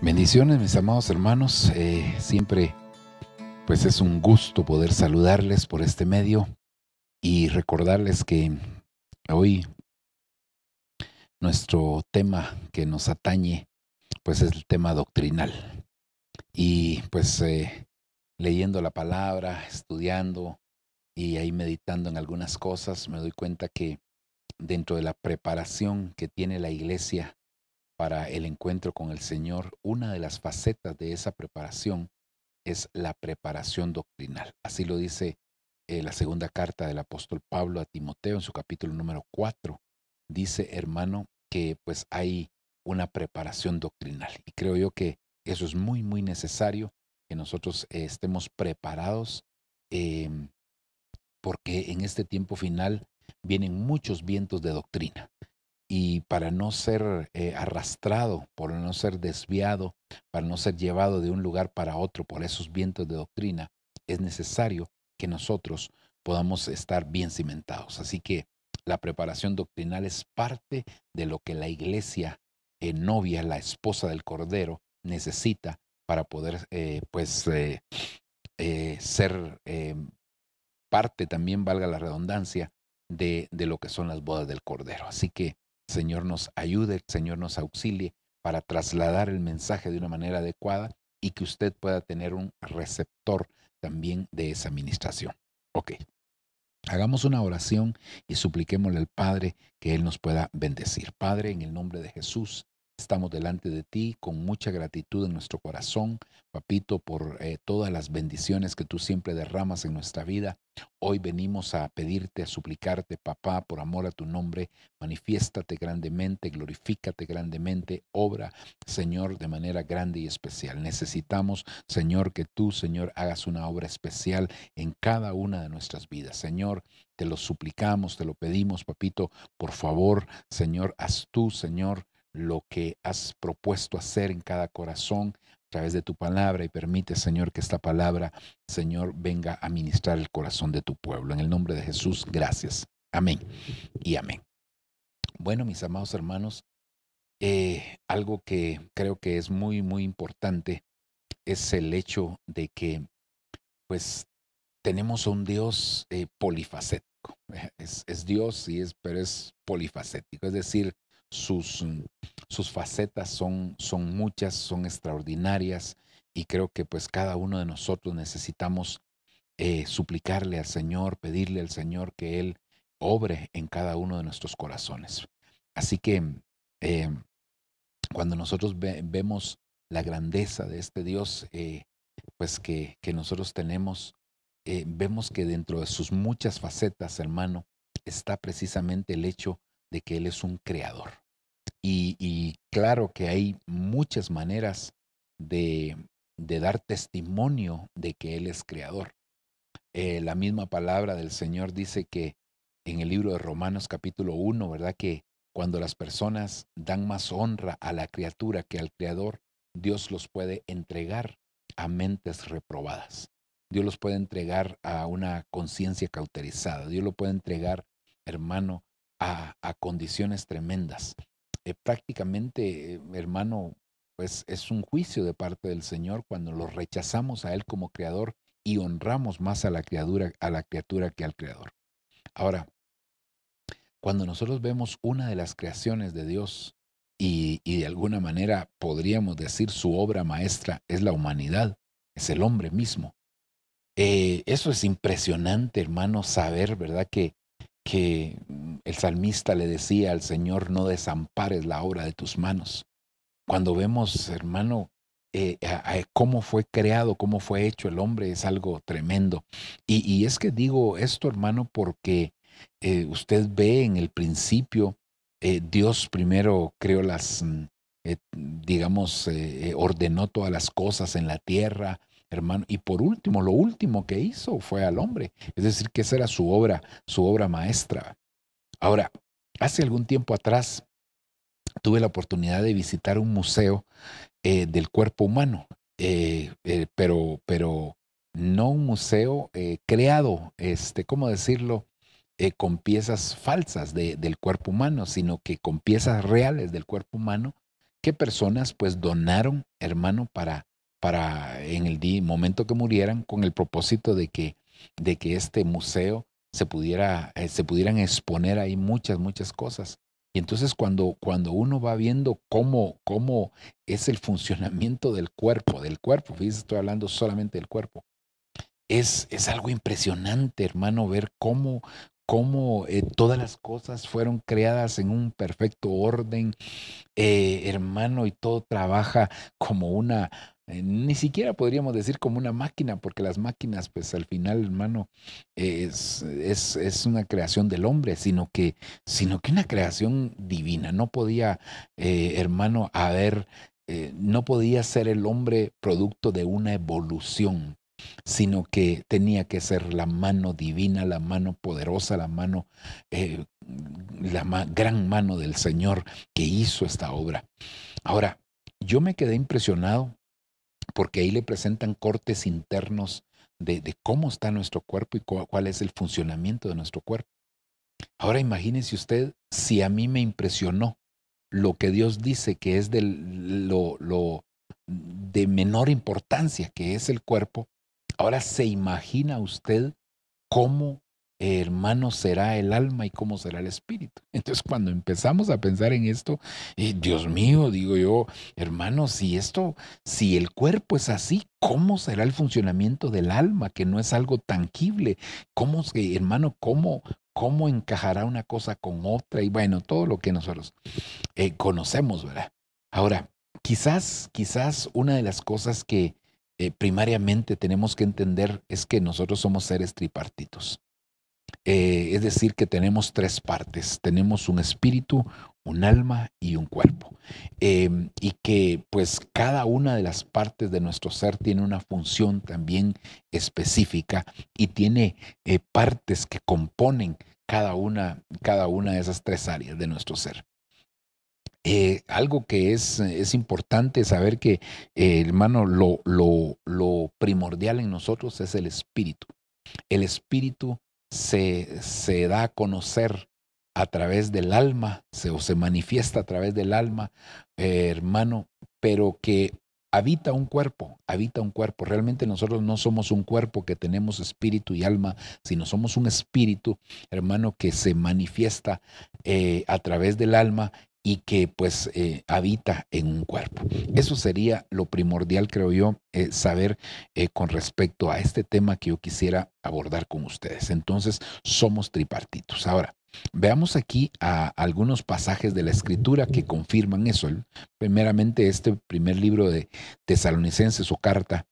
Bendiciones mis amados hermanos, eh, siempre pues es un gusto poder saludarles por este medio y recordarles que hoy nuestro tema que nos atañe pues es el tema doctrinal y pues eh, leyendo la palabra, estudiando y ahí meditando en algunas cosas me doy cuenta que dentro de la preparación que tiene la iglesia para el encuentro con el Señor, una de las facetas de esa preparación es la preparación doctrinal. Así lo dice eh, la segunda carta del apóstol Pablo a Timoteo en su capítulo número 4. Dice, hermano, que pues hay una preparación doctrinal. Y creo yo que eso es muy, muy necesario, que nosotros eh, estemos preparados, em, porque en este tiempo final vienen muchos vientos de doctrina y para no ser eh, arrastrado, por no ser desviado, para no ser llevado de un lugar para otro por esos vientos de doctrina, es necesario que nosotros podamos estar bien cimentados. Así que la preparación doctrinal es parte de lo que la iglesia eh, novia, la esposa del Cordero, necesita para poder eh, pues ser parte también, valga la redundancia, de, de, lo que son las bodas del Cordero. Así que Señor nos ayude, Señor nos auxilie para trasladar el mensaje de una manera adecuada y que usted pueda tener un receptor también de esa administración. Ok. Hagamos una oración y supliquémosle al Padre que Él nos pueda bendecir. Padre, en el nombre de Jesús, Estamos delante de ti con mucha gratitud en nuestro corazón, papito, por eh, todas las bendiciones que tú siempre derramas en nuestra vida. Hoy venimos a pedirte, a suplicarte, papá, por amor a tu nombre, manifiéstate grandemente, glorifícate grandemente, obra, Señor, de manera grande y especial. Necesitamos, Señor, que tú, Señor, hagas una obra especial en cada una de nuestras vidas. Señor, te lo suplicamos, te lo pedimos, papito, por favor, Señor, haz tú, Señor, lo que has propuesto hacer en cada corazón a través de tu palabra y permite, Señor, que esta palabra, Señor, venga a ministrar el corazón de tu pueblo. En el nombre de Jesús, gracias. Amén y amén. Bueno, mis amados hermanos, eh, algo que creo que es muy, muy importante es el hecho de que, pues, tenemos un Dios eh, polifacético. Es, Dios, y es, pero es polifacético. Es decir, sus, mm, sus facetas son, son muchas, son extraordinarias y creo que pues cada uno de nosotros necesitamos eh, suplicarle al Señor, pedirle al Señor que Él obre en cada uno de nuestros corazones. Así que em, cuando nosotros vemos la grandeza de este Dios, eh, pues que, que, nosotros tenemos, eh, vemos que dentro de sus muchas facetas, hermano, está precisamente el hecho de que Él es un creador. Y, claro que hay muchas maneras de, dar testimonio de que Él es creador. Eh, la misma palabra del Señor dice que en el libro de Romanos capítulo 1, ¿verdad? Que cuando las personas dan más honra a la criatura que al Creador, Dios los puede entregar a mentes reprobadas. Dios los puede entregar a una conciencia cauterizada. Dios lo puede entregar, hermano, a, condiciones tremendas. Eh, prácticamente, eh, hermano, pues es un juicio de parte del Señor cuando lo rechazamos a Él como creador y honramos más a la criatura, a la criatura que al creador. Ahora, cuando nosotros vemos una de las creaciones de Dios y, de alguna manera podríamos decir su obra maestra es la humanidad, es el hombre mismo. Eh, eso es impresionante, hermano, saber, ¿verdad? Que que el salmista le decía al Señor, no desampares la obra de tus manos. Cuando vemos, hermano, eh, cómo fue creado, cómo fue hecho el hombre, es algo tremendo. Y, es que digo esto, hermano, porque eh, usted ve en el principio, eh, Dios primero creó las, mm, digamos, ordenó todas las cosas en la tierra, hermano. Y por último, lo último que hizo fue al hombre. Es decir, que esa era su obra, su obra maestra. Ahora, hace algún tiempo atrás tuve la oportunidad de visitar un museo eh, del cuerpo humano, eh, eh, pero, pero no un museo creado, este, ¿cómo decirlo? con piezas falsas del cuerpo humano, sino que con piezas reales del cuerpo humano que personas pues donaron, hermano, para, para en el momento que murieran con el propósito de que, de que este museo se, pudiera, eh, se pudieran exponer ahí muchas, muchas cosas. Y entonces cuando, cuando uno va viendo cómo, cómo es el funcionamiento del cuerpo, del cuerpo, fíjese estoy hablando solamente del cuerpo, es, es algo impresionante, hermano, ver cómo, eh, todas las cosas fueron creadas en un perfecto orden, eh, hermano, y todo trabaja como una, eh, ni siquiera podríamos decir como una máquina, porque las máquinas, pues al final, hermano, es, es, una creación del hombre, sino que, sino que una creación divina. No podía, eh, hermano, haber, eh, no podía ser el hombre producto de una evolución sino que tenía que ser la mano divina, la mano poderosa, la mano, la gran mano del Señor que hizo esta obra. Ahora, yo me quedé impresionado porque ahí le presentan cortes internos de, cómo está nuestro cuerpo y cuál es el funcionamiento de nuestro cuerpo. Ahora imagínese usted si a mí me impresionó lo que Dios dice que es lo de menor importancia que es el cuerpo, ahora se imagina usted cómo hermano será el alma y cómo será el espíritu. Entonces cuando empezamos a pensar en esto, eh, Dios mío, digo yo, hermano, si esto, si el cuerpo es así, ¿cómo será el funcionamiento del alma, que no es algo tangible? ¿Cómo, hermano, cómo, cómo encajará una cosa con otra? Y bueno, todo lo que nosotros eh, conocemos, ¿verdad? Ahora, quizás, quizás una de las cosas que eh, primariamente tenemos que entender es que nosotros somos seres tripartitos. Eh, es decir, que tenemos tres partes. Tenemos un espíritu, un alma y un cuerpo. Em, y que pues cada una de las partes de nuestro ser tiene una función también específica y tiene eh, partes que componen cada una, cada una de esas tres áreas de nuestro ser. Eh, algo que es, importante saber que, hermano, lo, lo primordial en nosotros es el espíritu. El espíritu se, se da a conocer a través del alma, se, o se manifiesta a través del alma, eh, hermano, pero que habita un cuerpo, habita un cuerpo. Realmente nosotros no somos un cuerpo que tenemos espíritu y alma, sino somos un espíritu, hermano, que se manifiesta eh, a través del alma y que pues eh, habita en un cuerpo. Eso sería lo primordial, creo yo, eh, saber eh, con respecto a este tema que yo quisiera abordar con ustedes. Entonces, somos tripartitos. Ahora, veamos aquí a algunos pasajes de la escritura que confirman eso. Primeramente, este primer libro de Tesalonicenses o carta,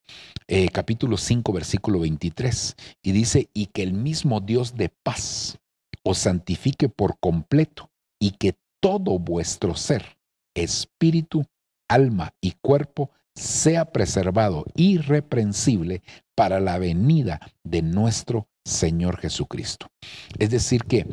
capítulo 5, versículo 23, y dice, y que el mismo Dios de paz os santifique por completo y que todo vuestro ser, espíritu, alma y cuerpo sea preservado irreprensible para la venida de nuestro Señor Jesucristo. Es decir, que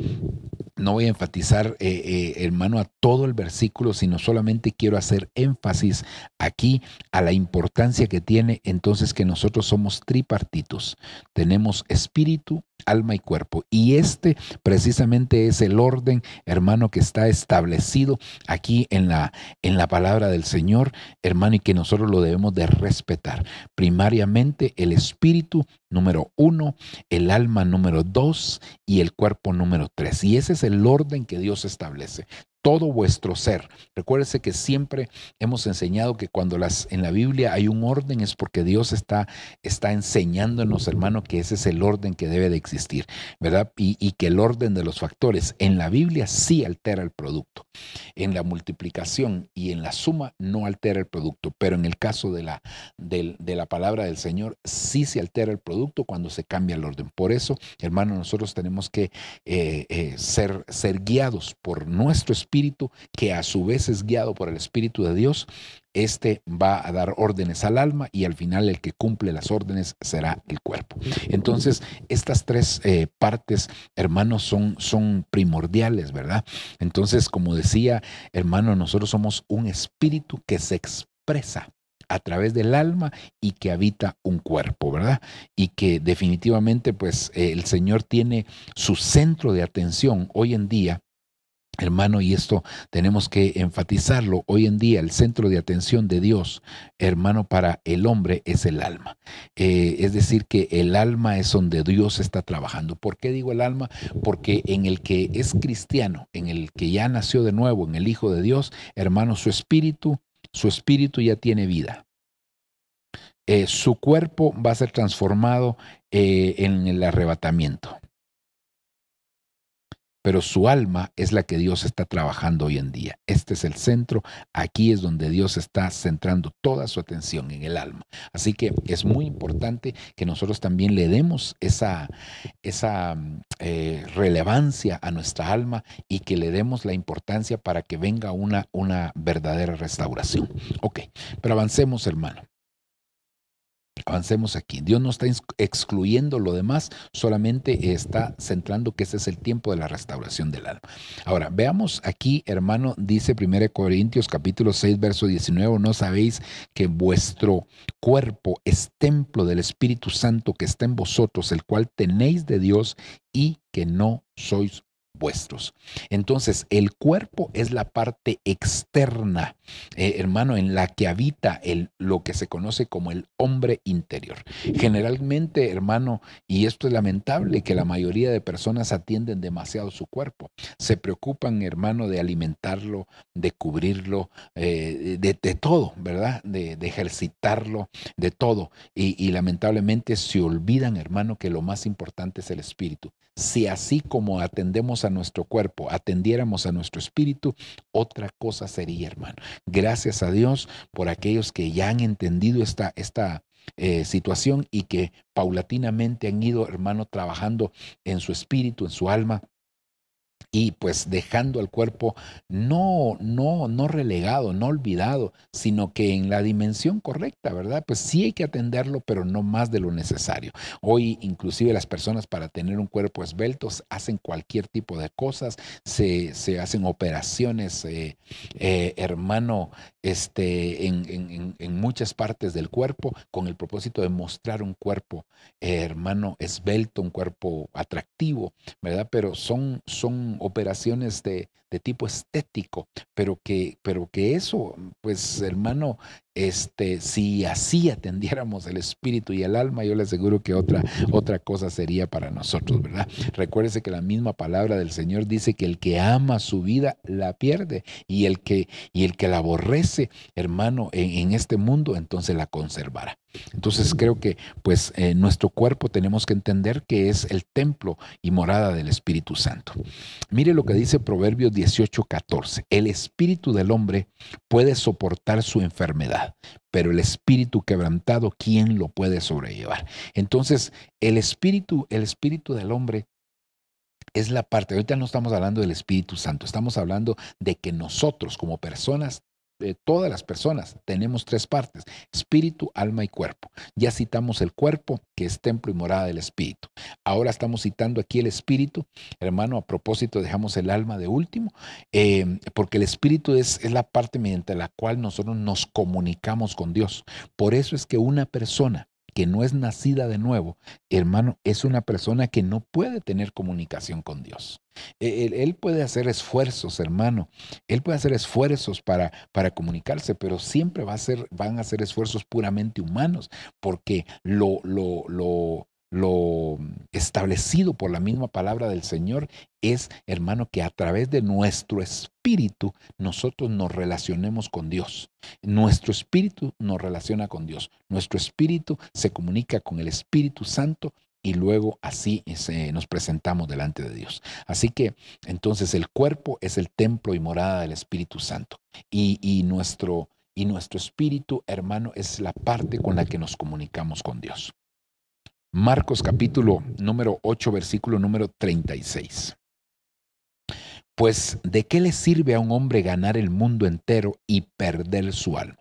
no voy a enfatizar, eh, eh, hermano, a todo el versículo, sino solamente quiero hacer énfasis aquí a la importancia que tiene entonces que nosotros somos tripartitos. Tenemos espíritu, alma y cuerpo. Y este precisamente es el orden, hermano, que está establecido aquí en la, en la palabra del Señor, hermano, y que nosotros lo debemos de respetar. Primariamente el espíritu espírito número uno, el alma número dos y el cuerpo número tres. Y ese es el orden que Dios establece todo vuestro ser. Recuérdese que siempre hemos enseñado que cuando las, en la Biblia hay un orden es porque Dios está, está enseñándonos, hermano, que ese es el orden que debe de existir, ¿verdad? Y, que el orden de los factores en la Biblia sí altera el producto. En la multiplicación y en la suma no altera el producto, pero en el caso de la, de, de la palabra del Señor sí se altera el producto cuando se cambia el orden. Por eso, hermano, nosotros tenemos que eh, eh, ser, guiados por nuestro espíritu, que a su vez es guiado por el Espíritu de Dios. Este va a dar órdenes al alma y al final el que cumple las órdenes será el cuerpo. Entonces, estas tres eh, partes, hermanos, son primordiales, ¿verdad? Entonces, como decía, hermano, nosotros somos un espíritu que se expresa a través del alma y que habita un cuerpo, ¿verdad? Y que definitivamente pues eh, el Señor tiene su centro de atención hoy en día Hermano, y esto tenemos que enfatizarlo, hoy en día el centro de atención de Dios, hermano, para el hombre es el alma. Eh, es decir, que el alma es donde Dios está trabajando. ¿Por qué digo el alma? Porque en el que es cristiano, en el que ya nació de nuevo, en el Hijo de Dios, hermano, su espíritu, su espíritu ya tiene vida. Eh, su cuerpo va a ser transformado eh, en el arrebatamiento pero su alma es la que Dios está trabajando hoy en día. Este es el centro, aquí es donde Dios está centrando toda su atención en el alma. Así que es muy importante que nosotros también le demos esa, mm, eh, relevancia a nuestra alma y que le demos la importancia para que venga una, una verdadera restauración. Ok, pero avancemos hermano. Avancemos aquí. Dios no está excluyendo lo demás, solamente está centrando que ese es el tiempo de la restauración del alma. Ahora, veamos aquí, hermano, dice 1 Corintios capítulo 6, verso 19, no sabéis que vuestro cuerpo es templo del Espíritu Santo que está en vosotros, el cual tenéis de Dios y que no sois vuestros. Entonces, el cuerpo es la parte externa eh, hermano, en la que habita el, lo que se conoce como el hombre interior. Generalmente, hermano, y esto es lamentable, que la mayoría de personas atienden demasiado su cuerpo. Se preocupan, hermano, de alimentarlo, de cubrirlo, eh, de, todo, ¿verdad? De, ejercitarlo, de todo. y lamentablemente se olvidan, hermano, que lo más importante es el espíritu. Si así como atendemos a nuestro cuerpo, atendiéramos a nuestro espíritu, otra cosa sería, hermano. Gracias a Dios por aquellos que ya han entendido esta, esta eh, situación y que paulatinamente han ido, hermano, trabajando en su espíritu, en su alma y pues dejando al cuerpo no, no, no relegado, no olvidado, sino que en la dimensión correcta, ¿verdad? Pues sí hay que atenderlo, pero no más de lo necesario. Hoy inclusive las personas para tener un cuerpo esbelto hacen cualquier tipo de cosas, se, hacen operaciones, eh, eh, hermano, este, en, muchas partes del cuerpo con el propósito de mostrar un cuerpo, eh, hermano, esbelto, un cuerpo atractivo, ¿verdad? Pero son, son operaciones de, de tipo estético, pero que, pero que eso, pues hermano, este, si así atendiéramos el espíritu y el alma, yo le aseguro que otra, otra cosa sería para nosotros, ¿verdad? Recuérdese que la misma palabra del Señor dice que el que ama su vida la pierde y el que, y el que la aborrece, hermano, en, este mundo, entonces la conservará. Entonces creo que pues eh, nuestro cuerpo tenemos que entender que es el templo y morada del Espíritu Santo. Mire lo que dice Proverbios 18:14. El espíritu del hombre puede soportar su enfermedad, pero el espíritu quebrantado, ¿quién lo puede sobrellevar? Entonces, el espíritu, el espíritu del hombre es la parte, ahorita no estamos hablando del Espíritu Santo, estamos hablando de que nosotros como personas todas las personas tenemos tres partes, espíritu, alma y cuerpo. Ya citamos el cuerpo, que es templo y morada del espíritu. Ahora estamos citando aquí el espíritu. Hermano, a propósito, dejamos el alma de último, em, porque el espíritu es, es la parte mediante la cual nosotros nos comunicamos con Dios. Por eso es que una persona que no es nacida de nuevo, hermano, es una persona que no puede tener comunicación con Dios. E-, él, puede hacer esfuerzos, hermano. Él puede hacer esfuerzos para, para comunicarse, pero siempre va a ser, van a ser esfuerzos puramente humanos, porque lo, lo, lo, lo establecido por la misma palabra del Señor es, hermano, que a través de nuestro espíritu nosotros nos relacionemos con Dios. Nuestro espíritu nos relaciona con Dios. Nuestro espíritu se comunica con el Espíritu Santo y luego así nos presentamos delante de Dios. Así que entonces el cuerpo es el templo y morada del Espíritu Santo y, nuestro, y nuestro espíritu, hermano, es la parte con la que nos comunicamos con Dios. Marcos capítulo número 8, versículo número 36. Pues, ¿de qué le sirve a un hombre ganar el mundo entero y perder su alma?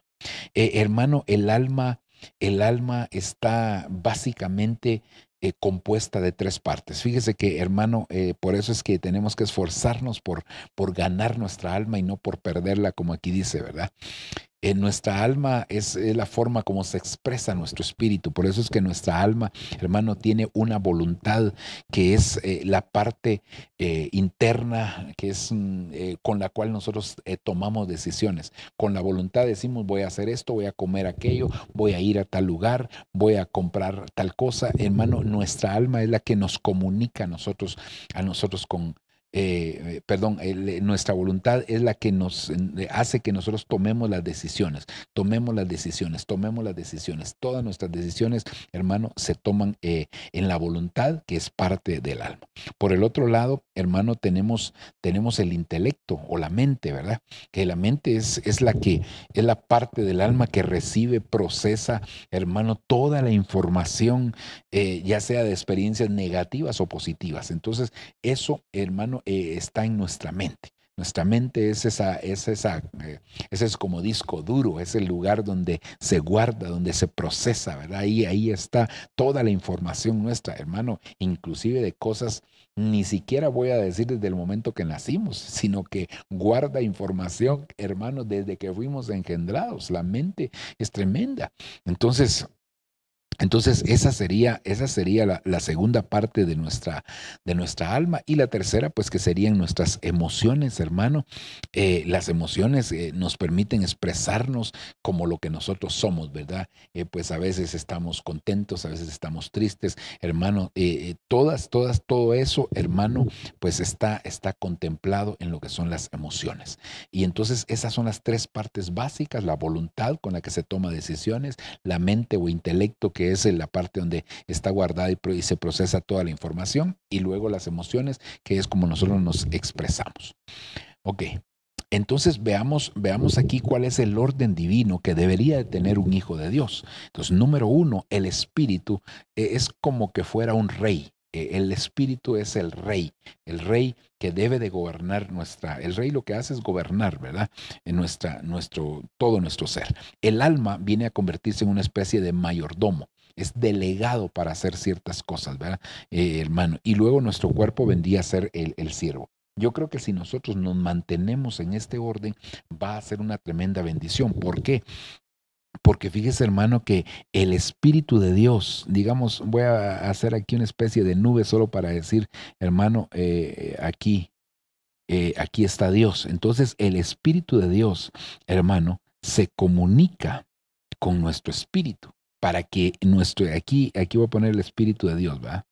Eh, hermano, el alma, el alma está básicamente eh, compuesta de tres partes. Fíjese que, hermano, eh, por eso es que tenemos que esforzarnos por, por ganar nuestra alma y no por perderla, como aquí dice, ¿verdad? En nuestra alma es, la forma como se expresa nuestro espíritu. Por eso es que nuestra alma, hermano, tiene una voluntad que es eh, la parte eh, interna, que es mm, eh, con la cual nosotros tomamos decisiones. Con la voluntad decimos, voy a hacer esto, voy a comer aquello, voy a ir a tal lugar, voy a comprar tal cosa. Hermano, nuestra alma es la que nos comunica a nosotros, a nosotros con, eh, perdón, eh, nuestra voluntad es la que nos eh, hace que nosotros tomemos las decisiones, tomemos las decisiones, tomemos las decisiones. Todas nuestras decisiones, hermano, se toman en la voluntad que es parte del alma. Por el otro lado, hermano, tenemos, tenemos el intelecto o la mente, ¿verdad? Que la mente es, es la que es la parte del alma que recibe, procesa, hermano, toda la información, ya sea de experiencias negativas o positivas. Entonces, eso, hermano, eh, está en nuestra mente. Nuestra mente es, esa, es esa, eh, es como disco duro, es el lugar donde se guarda, donde se procesa, ¿verdad? Y ahí está toda la información nuestra, hermano, inclusive de cosas, ni siquiera voy a decir desde el momento que nacimos, sino que guarda información, hermano, desde que fuimos engendrados. La mente es tremenda. Entonces, entonces, esa sería, esa sería la, segunda parte de nuestra, de nuestra alma. Y la tercera, pues que serían nuestras emociones, hermano. Eh, las emociones eh, nos permiten expresarnos como lo que nosotros somos, ¿verdad? Eh, pues a veces estamos contentos, a veces estamos tristes, hermano. todas, todas, todo eso, hermano, pues está, está contemplado en lo que son las emociones. Y entonces esas son las tres partes básicas, la voluntad con la que se toma decisiones, la mente o intelecto que es la parte donde está guardada y, se procesa toda la información, y luego las emociones, que es como nosotros nos expresamos. Ok, entonces veamos, veamos aquí cuál es el orden divino que debería de tener un hijo de Dios. Entonces, número uno, el espíritu eh, es como que fuera un rey. Eh, el espíritu es el rey, el rey que debe de gobernar nuestra, el rey lo que hace es gobernar, ¿verdad? En nuestra, nuestro, todo nuestro ser. El alma viene a convertirse en una especie de mayordomo es delegado para hacer ciertas cosas, ¿verdad? Eh, hermano, y luego nuestro cuerpo vendría a ser el, el siervo. Yo creo que si nosotros nos mantenemos en este orden, va a ser una tremenda bendición. ¿Por qué? Porque fíjese, hermano, que el Espíritu de Dios, digamos, voy a hacer aquí una especie de nube solo para decir, hermano, eh, aquí, eh, aquí está Dios. Entonces, el Espíritu de Dios, hermano, se comunica con nuestro espíritu para que nuestro, aquí, aquí voy a poner el Espíritu de Dios, ¿va?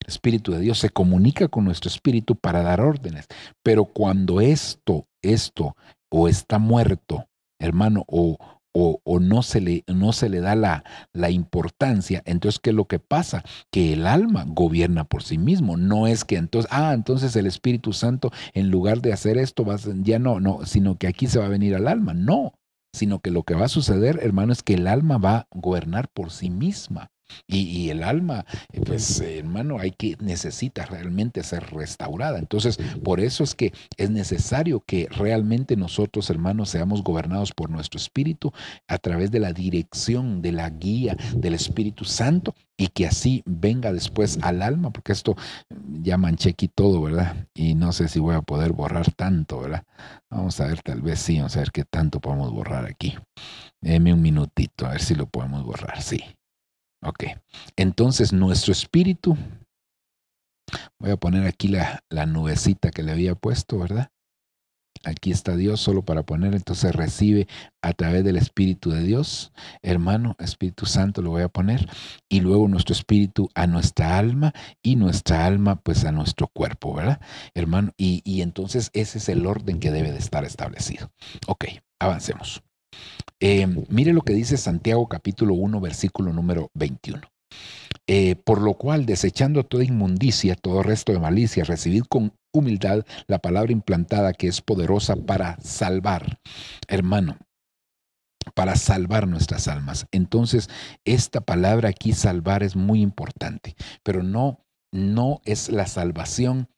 El Espíritu de Dios se comunica con nuestro espíritu para dar órdenes. Pero cuando esto, esto, o está muerto, hermano, o, o, o no, se le, no se le da la, importancia, entonces, ¿qué es lo que pasa? Que el alma gobierna por sí mismo. No es que entonces, ah, entonces el Espíritu Santo, en lugar de hacer esto, ya no, no, sino que aquí se va a venir al alma. No sino que lo que va a suceder, hermano, es que el alma va a gobernar por sí misma y, el alma, eh, pues eh, hermano, hay que, necesita realmente ser restaurada. Entonces, por eso es que es necesario que realmente nosotros, hermanos, seamos gobernados por nuestro espíritu a través de la dirección, de la guía del Espíritu Santo y que así venga después al alma, porque esto mm, ya manché aquí todo, ¿verdad? Y no sé si voy a poder borrar tanto, ¿verdad? Vamos a ver, tal vez sí, vamos a ver qué tanto podemos borrar aquí. Deme un minutito, a ver si lo podemos borrar, sí. Ok, entonces nuestro espíritu, voy a poner aquí la, nubecita que le había puesto, ¿verdad? Aquí está Dios solo para poner, entonces recibe a través del Espíritu de Dios, hermano, Espíritu Santo lo voy a poner, y luego nuestro espíritu a nuestra alma y nuestra alma pues a nuestro cuerpo, ¿verdad? Hermano, y, y entonces ese es el orden que debe de estar establecido. Ok, avancemos. Eh, mire lo que dice Santiago capítulo 1, versículo número 21. Eh, por lo cual, desechando toda inmundicia, todo resto de malicia, recibid con humildad la palabra implantada que es poderosa para salvar. Hermano, para salvar nuestras almas. Entonces, esta palabra aquí, salvar, es muy importante, pero no, no es la salvación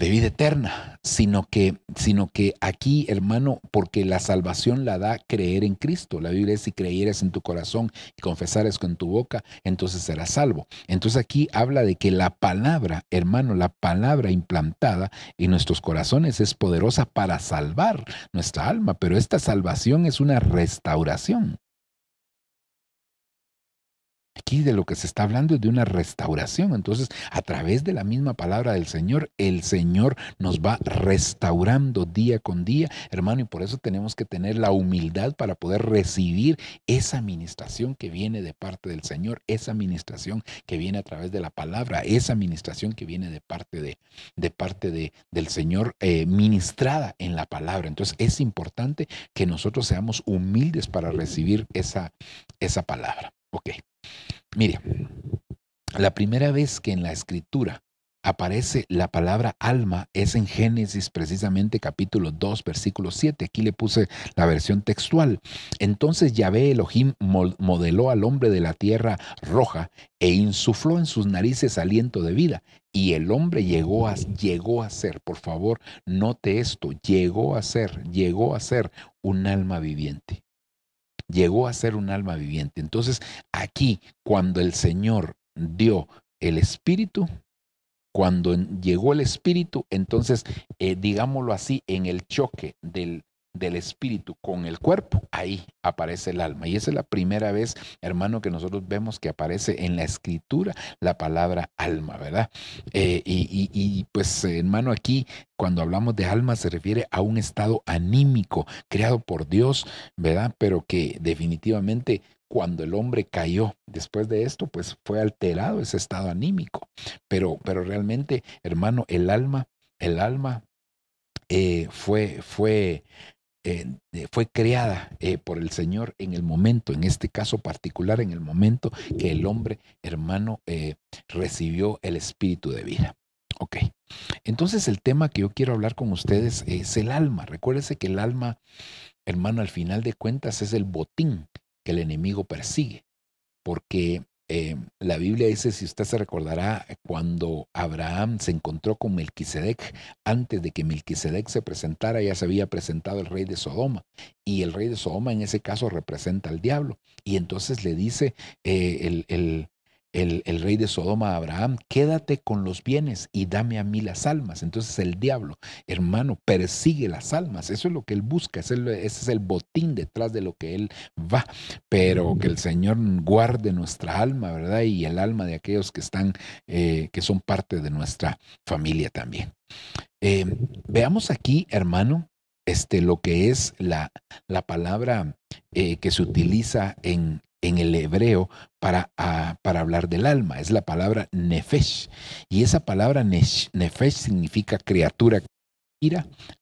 de vida eterna, sino que, sino que aquí, hermano, porque la salvación la da creer en Cristo. La Biblia dice, si creyeres en tu corazón y confesares con tu boca, entonces serás salvo. Entonces aquí habla de que la palabra, hermano, la palabra implantada en nuestros corazones es poderosa para salvar nuestra alma, pero esta salvación es una restauración. Aquí de lo que se está hablando es de una restauración. Entonces, a través de la misma palabra del Señor, el Señor nos va restaurando día con día, hermano, y por eso tenemos que tener la humildad para poder recibir esa administración que viene de parte del Señor, esa administración que viene a través de la palabra, esa administración que viene de parte de, de parte de, del Señor eh, ministrada en la palabra. Entonces, es importante que nosotros seamos humildes para recibir esa, esa palabra. Mire, la primera vez que en la escritura aparece la palabra alma es en Génesis precisamente capítulo 2 versículo 7. Aquí le puse la versión textual. Entonces Yahvé Elohim modeló al hombre de la tierra roja e insufló en sus narices aliento de vida. Y el hombre llegó a, llegó a ser, por favor, note esto, llegó a ser, llegó a ser un alma viviente llegó a ser un alma viviente. Entonces, aquí, cuando el Señor dio el Espíritu, cuando llegó el Espíritu, entonces, eh, digámoslo así, en el choque del, del espíritu con el cuerpo, ahí aparece el alma. Y esa es la primera vez, hermano, que nosotros vemos que aparece en la escritura la palabra alma, ¿verdad? Eh, y, pues, hermano, aquí cuando hablamos de alma se refiere a un estado anímico creado por Dios, ¿verdad? Pero que definitivamente cuando el hombre cayó después de esto, pues fue alterado ese estado anímico. Pero, pero realmente, hermano, el alma, el alma eh, fue, fue eh, fue creada eh, por el Señor en el momento, en este caso particular, en el momento que el hombre hermano eh, recibió el espíritu de vida. Ok, entonces el tema que yo quiero hablar con ustedes es el alma. Recuérdese que el alma, hermano, al final de cuentas es el botín que el enemigo persigue, porque eh, la Biblia dice, si usted se recordará, cuando Abraham se encontró con Melquisedec, antes de que Melquisedec se presentara, ya se había presentado el rey de Sodoma. Y el rey de Sodoma en ese caso representa al diablo. Y entonces le dice eh, el, el, el, rey de Sodoma, Abraham, quédate con los bienes y dame a mí las almas. Entonces el diablo, hermano, persigue las almas. Eso es lo que él busca, ese es el botín detrás de lo que él va. Pero que el Señor guarde nuestra alma, ¿verdad? Y el alma de aquellos que están, eh, que son parte de nuestra familia también. Em, veamos aquí, hermano, este, lo que es la, palabra eh, que se utiliza en, en el hebreo para, ah, para, hablar del alma. Es la palabra nefesh. Y esa palabra nefesh significa criatura que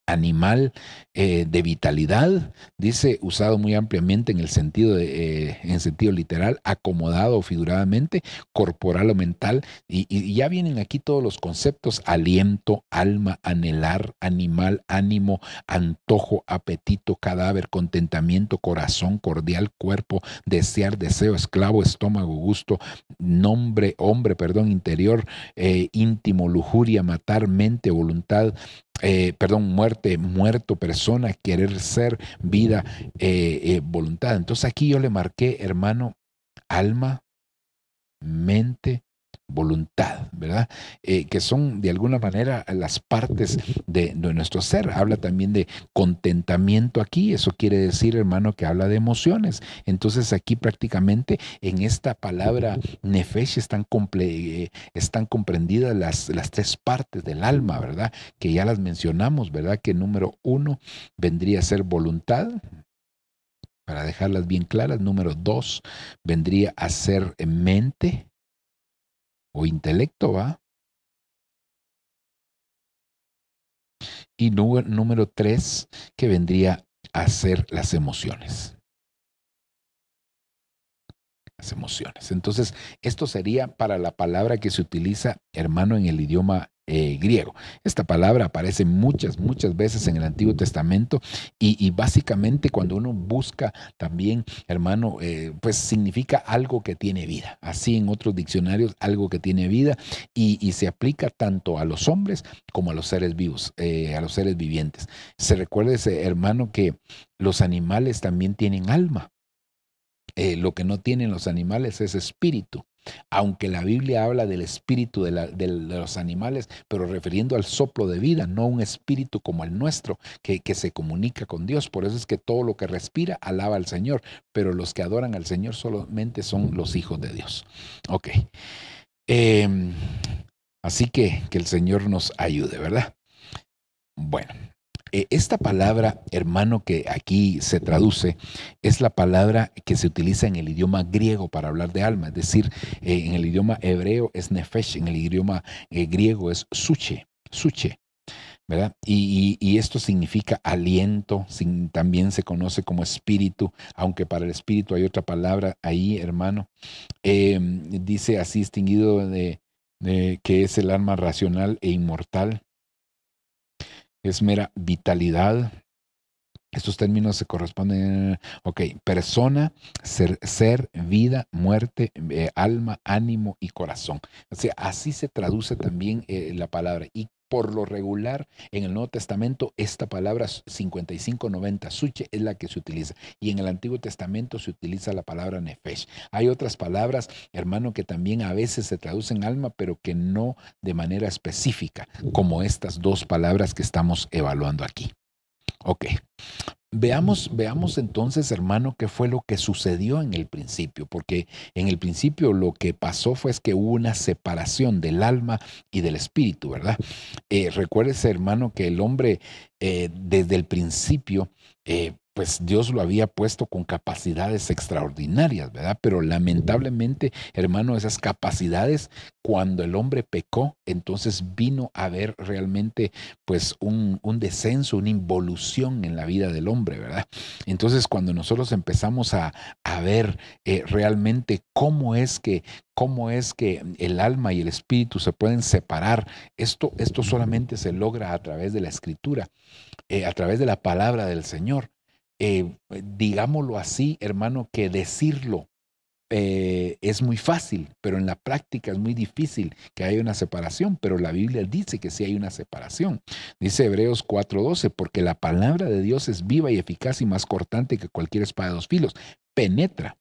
animal eh, de vitalidad, dice, usado muy ampliamente en el sentido, de, eh, en sentido literal, acomodado o figuradamente, corporal o mental, y, ya vienen aquí todos los conceptos, aliento, alma, anhelar, animal, ánimo, antojo, apetito, cadáver, contentamiento, corazón, cordial, cuerpo, desear, deseo, esclavo, estómago, gusto, nombre, hombre, perdón, interior, eh, íntimo, lujuria, matar, mente, voluntad, perdón, muerte, muerto, persona, querer ser, vida, eh, eh, voluntad. Entonces aquí yo le marqué, hermano, alma, mente, voluntad, ¿verdad? Eh, que son de alguna manera las partes de, nuestro ser. Habla también de contentamiento aquí, eso quiere decir, hermano, que habla de emociones. Entonces aquí prácticamente en esta palabra nefesh están, eh, están comprendidas las, las tres partes del alma, ¿verdad? Que ya las mencionamos, ¿verdad? Que número uno vendría a ser voluntad, para dejarlas bien claras. Número dos vendría a ser mente o intelecto, ¿va? Y número tres, que vendría a ser las emociones. Las emociones. Entonces, esto sería para la palabra que se utiliza, hermano, en el idioma eh, griego. Esta palabra aparece muchas, muchas veces en el Antiguo Testamento y, básicamente cuando uno busca también, hermano, eh, pues significa algo que tiene vida. Así en otros diccionarios, algo que tiene vida y, se aplica tanto a los hombres como a los seres vivos, eh, a los seres vivientes. Se recuerda, ese, hermano, que los animales también tienen alma. lo que no tienen los animales es espíritu aunque la Biblia habla del espíritu de, los animales, pero refiriendo al soplo de vida, no un espíritu como el nuestro, que, se comunica con Dios. Por eso es que todo lo que respira alaba al Señor, pero los que adoran al Señor solamente son los hijos de Dios. Ok. Em, así que que el Señor nos ayude, ¿verdad? Bueno, eh, esta palabra, hermano, que aquí se traduce, es la palabra que se utiliza en el idioma griego para hablar de alma, es decir, eh, en el idioma hebreo es nefesh, en el idioma eh, griego es suche, suche. ¿verdad? Y, esto significa aliento, también se conoce como espíritu, aunque para el espíritu hay otra palabra ahí, hermano. Em, dice así distinguido de, que es el alma racional e inmortal, es mera vitalidad. Estos términos se corresponden, ok, persona, ser, vida, muerte, eh, alma, ánimo y corazón. O sea, así se traduce también eh, la palabra. Y por lo regular, en el Nuevo Testamento, esta palabra 5590, suche, es la que se utiliza. Y en el Antiguo Testamento se utiliza la palabra nefesh. Hay otras palabras, hermano, que también a veces se traducen alma, pero que no de manera específica, como estas dos palabras que estamos evaluando aquí. Ok. Veamos, veamos entonces, hermano, qué fue lo que sucedió en el principio, porque en el principio lo que pasó fue es que hubo una separación del alma y del espíritu, ¿verdad? Eh, recuérdese, hermano, que el hombre eh, desde el principio eh, pues Dios lo había puesto con capacidades extraordinarias, ¿verdad? Pero lamentablemente, hermano, esas capacidades, cuando el hombre pecó, entonces vino a haber realmente pues un, descenso, una involución en la vida del hombre, ¿verdad? Entonces cuando nosotros empezamos a, ver eh, realmente cómo es que cómo es que el alma y el espíritu se pueden separar. Esto, esto solamente se logra a través de la escritura, eh, a través de la palabra del Señor. Eh, digámoslo así, hermano, que decirlo eh, es muy fácil, pero en la práctica es muy difícil que haya una separación, pero la Biblia dice que sí hay una separación. Dice Hebreos 4:12, porque la palabra de Dios es viva y eficaz y más cortante que cualquier espada de dos filos. Penetra,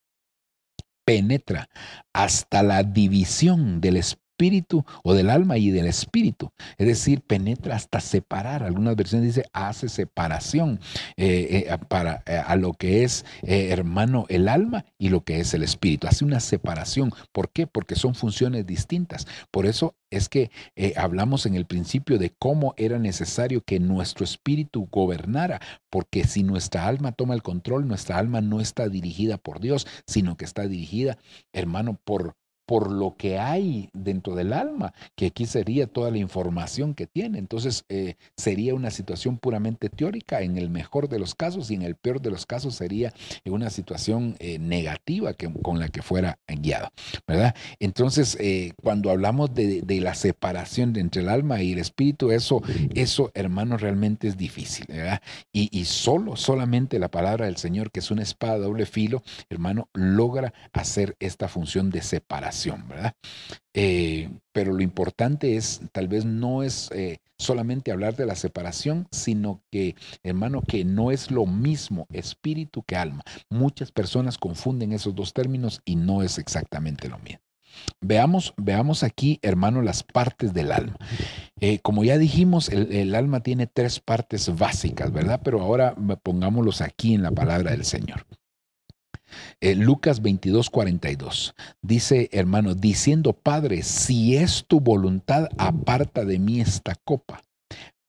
penetra hasta la división del espíritu espíritu o del alma y del espíritu. Es decir, penetra hasta separar. Algunas versiones dicen hace separación eh, eh, para, eh, a lo que es hermano el alma y lo que es el espíritu. Hace una separación. ¿Por qué? Porque son funciones distintas. Por eso es que hablamos en el principio de cómo era necesario que nuestro espíritu gobernara, porque si nuestra alma toma el control, nuestra alma no está dirigida por Dios, sino que está dirigida, hermano, por por lo que hay dentro del alma, que aquí sería toda la información que tiene. Entonces eh, sería una situación puramente teórica en el mejor de los casos y en el peor de los casos sería una situación eh, negativa con la que fuera guiado, ¿verdad? Entonces, eh, cuando hablamos de, la separación entre el alma y el espíritu, eso, eso hermano, realmente es difícil, Y, y solo, solamente la palabra del Señor, que es una espada doble filo, hermano, logra hacer esta función de separación eh, pero lo importante es, tal vez no es eh, solamente hablar de la separación, sino que, hermano, que no es lo mismo espíritu que alma. Muchas personas confunden esos dos términos y no es exactamente lo mismo. Veamos, veamos aquí, hermano, las partes del alma. Eh, como ya dijimos, el, el, alma tiene tres partes básicas, ¿verdad? Pero ahora pongámoslos aquí en la palabra del Señor. Eh, Lucas 22, 42. Dice, hermano, diciendo, Padre, si es tu voluntad, aparta de mí esta copa,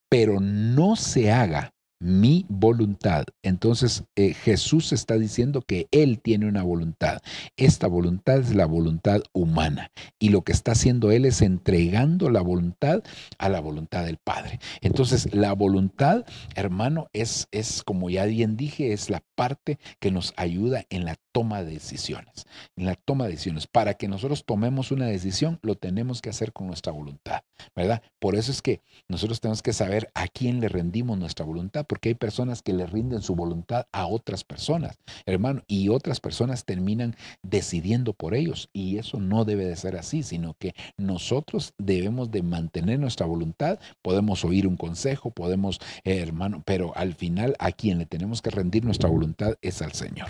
pero no se haga mi voluntad. Entonces eh, Jesús está diciendo que Él tiene una voluntad. Esta voluntad es la voluntad humana. Y lo que está haciendo Él es entregando la voluntad a la voluntad del Padre. Entonces la voluntad, hermano, es, es como ya bien dije, es la parte que nos ayuda en la toma de decisiones. En la toma de decisiones. Para que nosotros tomemos una decisión, lo tenemos que hacer con nuestra voluntad, ¿verdad? Por eso es que nosotros tenemos que saber a quién le rendimos nuestra voluntad porque hay personas que le rinden su voluntad a otras personas, hermano, y otras personas terminan decidiendo por ellos y eso no debe de ser así, sino que nosotros debemos de mantener nuestra voluntad, podemos oír un consejo, podemos, eh, hermano, pero al final a quien le tenemos que rendir nuestra voluntad es al Señor.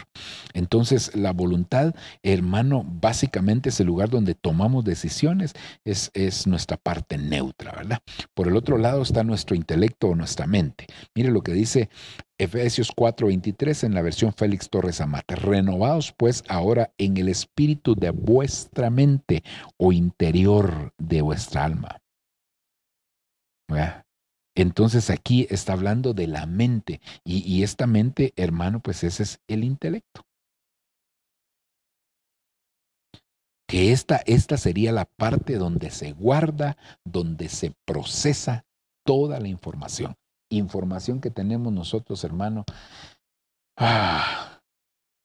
Entonces la voluntad, hermano, básicamente es el lugar donde tomamos decisiones, es, es nuestra parte neutra, ¿verdad? Por el otro lado está nuestro intelecto o nuestra mente. Mire lo que que dice Efesios 4:23 en la versión Félix Torres Amate. Renovados pues ahora en el espíritu de vuestra mente o interior de vuestra alma. Entonces aquí está hablando de la mente y, y esta mente, hermano, pues ese es el intelecto. que esta, esta, sería la parte donde se guarda, donde se procesa toda la información información que tenemos nosotros, hermano, ah,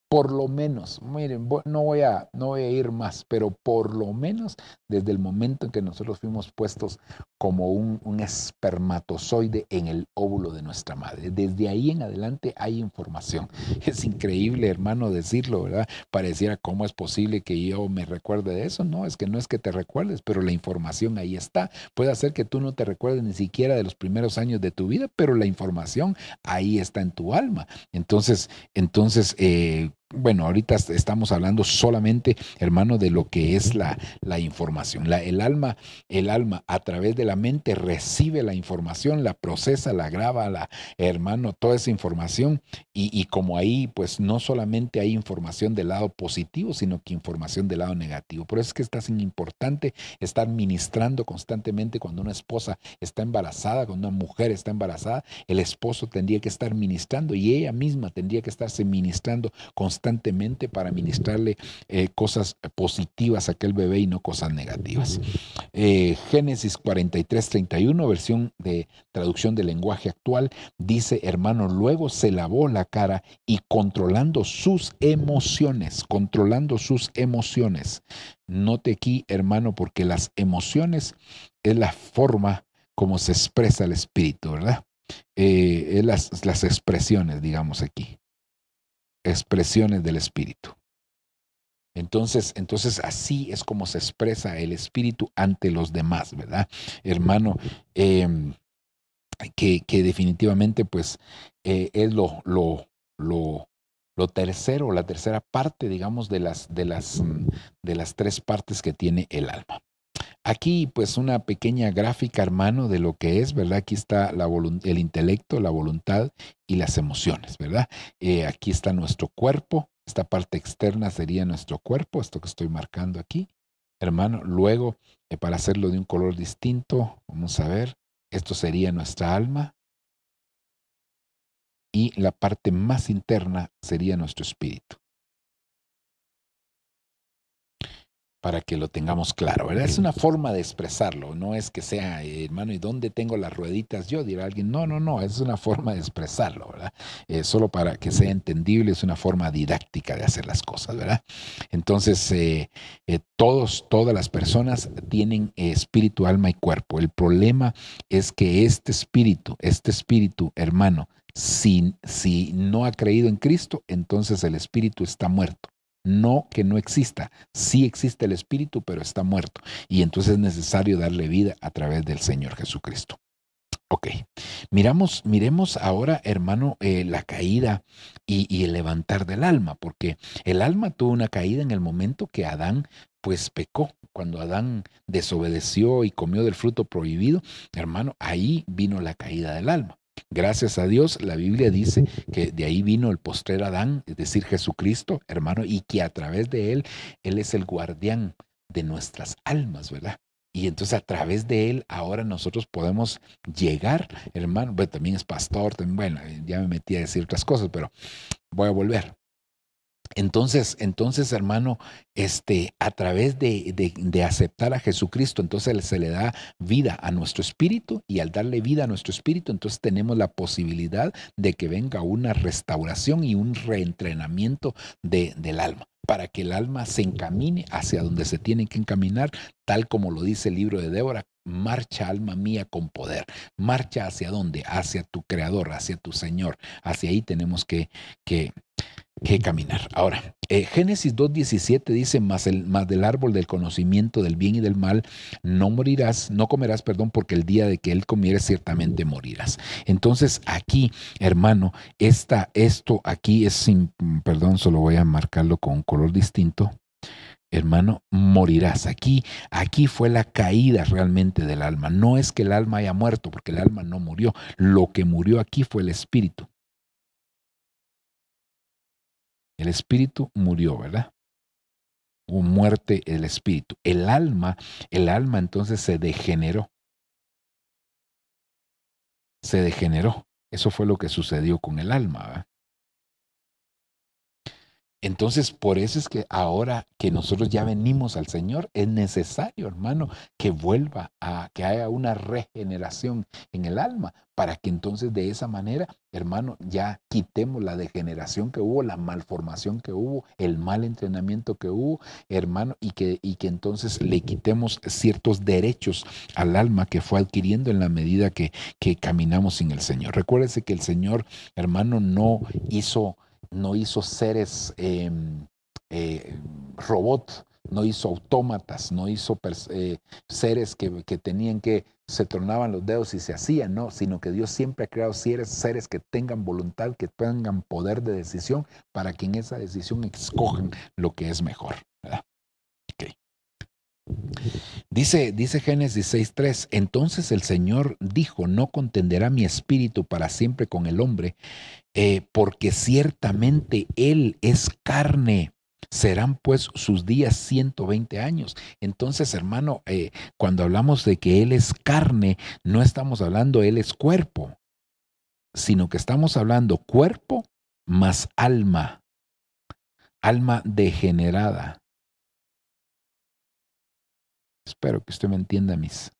por lo menos, miren, no voy, a, no ir más, pero por lo menos desde el momento en que nosotros fuimos puestos como un, espermatozoide en el óvulo de nuestra madre. Desde ahí en adelante hay información. Es increíble, hermano, decirlo, ¿verdad? Pareciera cómo es posible que yo me recuerde de eso. No, es que no es que te recuerdes, pero la información ahí está. Puede ser que tú no te recuerdes ni siquiera de los primeros años de tu vida, pero la información ahí está en tu alma. Entonces, entonces, eh, bueno, ahorita estamos hablando solamente, hermano, de lo que es la, información. La, el, alma, el alma a través de la mente recibe la información, la procesa, la graba, la, hermano, toda esa información. Y, como ahí, pues no solamente hay información del lado positivo, sino que información del lado negativo. Por eso es que está tan importante estar ministrando constantemente cuando una esposa está embarazada, cuando una mujer está embarazada, el esposo tendría que estar ministrando y ella misma tendría que estarse ministrando constantemente para ministrarle eh, cosas positivas a aquel bebé y no cosas negativas. Eh, Génesis 43, 31, versión de traducción del lenguaje actual, dice, hermano, luego se lavó la cara y controlando sus emociones, controlando sus emociones. Note aquí, hermano, porque las emociones es la forma como se expresa el espíritu, ¿verdad? Eh, es las, las expresiones, digamos aquí expresiones del Espíritu. Entonces, entonces así es como se expresa el Espíritu ante los demás, ¿verdad? Hermano, em, que, que, definitivamente pues eh, es lo, lo, lo, lo tercero, la tercera parte, digamos, de las, de, las, mm, de las tres partes que tiene el alma. Aquí pues una pequeña gráfica, hermano, de lo que es, ¿verdad? Aquí está el intelecto, la voluntad y las emociones, ¿verdad? Eh, aquí está nuestro cuerpo, esta parte externa sería nuestro cuerpo, esto que estoy marcando aquí, hermano. Luego, eh, para hacerlo de un color distinto, vamos a ver, esto sería nuestra alma. Y la parte más interna sería nuestro espíritu. para que lo tengamos claro, ¿verdad? Es una forma de expresarlo, no es que sea, hermano, ¿y dónde tengo las rueditas yo? Dirá alguien, no, no, no, es una forma de expresarlo, ¿verdad? Eh, solo para que sea entendible, es una forma didáctica de hacer las cosas, ¿verdad? Entonces, eh, eh, todos, todas las personas tienen espíritu, alma y cuerpo. El problema es que este espíritu, este espíritu, hermano, si no ha creído en Cristo, entonces el espíritu está muerto no que no exista. Sí existe el Espíritu, pero está muerto. Y entonces es necesario darle vida a través del Señor Jesucristo. Ok, miramos, miremos ahora, hermano, eh, la caída y, y, el levantar del alma, porque el alma tuvo una caída en el momento que Adán, pues, pecó. Cuando Adán desobedeció y comió del fruto prohibido, hermano, ahí vino la caída del alma. Gracias a Dios, la Biblia dice que de ahí vino el postrer Adán, es decir, Jesucristo, hermano, y que a través de él, él es el guardián de nuestras almas, ¿verdad? Y entonces a través de él ahora nosotros podemos llegar, hermano, bueno, también es pastor, también, bueno, ya me metí a decir otras cosas, pero voy a volver. Entonces, entonces, hermano, este, a través de, aceptar a Jesucristo, entonces se le da vida a nuestro espíritu y al darle vida a nuestro espíritu, entonces tenemos la posibilidad de que venga una restauración y un reentrenamiento del alma para que el alma se encamine hacia donde se tiene que encaminar, tal como lo dice el libro de Débora, Marcha, alma mía, con poder. Marcha hacia dónde? Hacia tu creador, hacia tu Señor. Hacia ahí tenemos que, que, caminar. Ahora, eh, Génesis 2.17 dice, más, el, más del árbol del conocimiento del bien y del mal, no morirás, no comerás, perdón, porque el día de que él comiere ciertamente morirás. Entonces aquí, hermano, esta, esto aquí es, sin, perdón, solo voy a marcarlo con un color distinto hermano, morirás. Aquí, aquí fue la caída realmente del alma. No es que el alma haya muerto, porque el alma no murió. Lo que murió aquí fue el espíritu. El espíritu murió, ¿verdad? Hubo muerte el espíritu. El alma, el alma entonces se degeneró. Se degeneró. Eso fue lo que sucedió con el alma. ¿verdad? Entonces, por eso es que ahora que nosotros ya venimos al Señor, es necesario, hermano, que vuelva a que haya una regeneración en el alma, para que entonces de esa manera, hermano, ya quitemos la degeneración que hubo, la malformación que hubo, el mal entrenamiento que hubo, hermano, y que, y que entonces le quitemos ciertos derechos al alma que fue adquiriendo en la medida que, que caminamos sin el Señor. Recuérdese que el Señor, hermano, no hizo no hizo seres em, eh, robot, no hizo autómatas, no hizo eh, seres que, tenían que se tornaban los dedos y se hacían, no, sino que Dios siempre ha creado seres, seres que tengan voluntad, que tengan poder de decisión, para que en esa decisión escogen lo que es mejor. Dice, dice Génesis 6.3, entonces el Señor dijo, no contenderá mi espíritu para siempre con el hombre, eh, porque ciertamente Él es carne. Serán pues sus días 120 años. Entonces, hermano, eh, cuando hablamos de que Él es carne, no estamos hablando Él es cuerpo, sino que estamos hablando cuerpo más alma, alma degenerada. Espero que usted me entienda mis,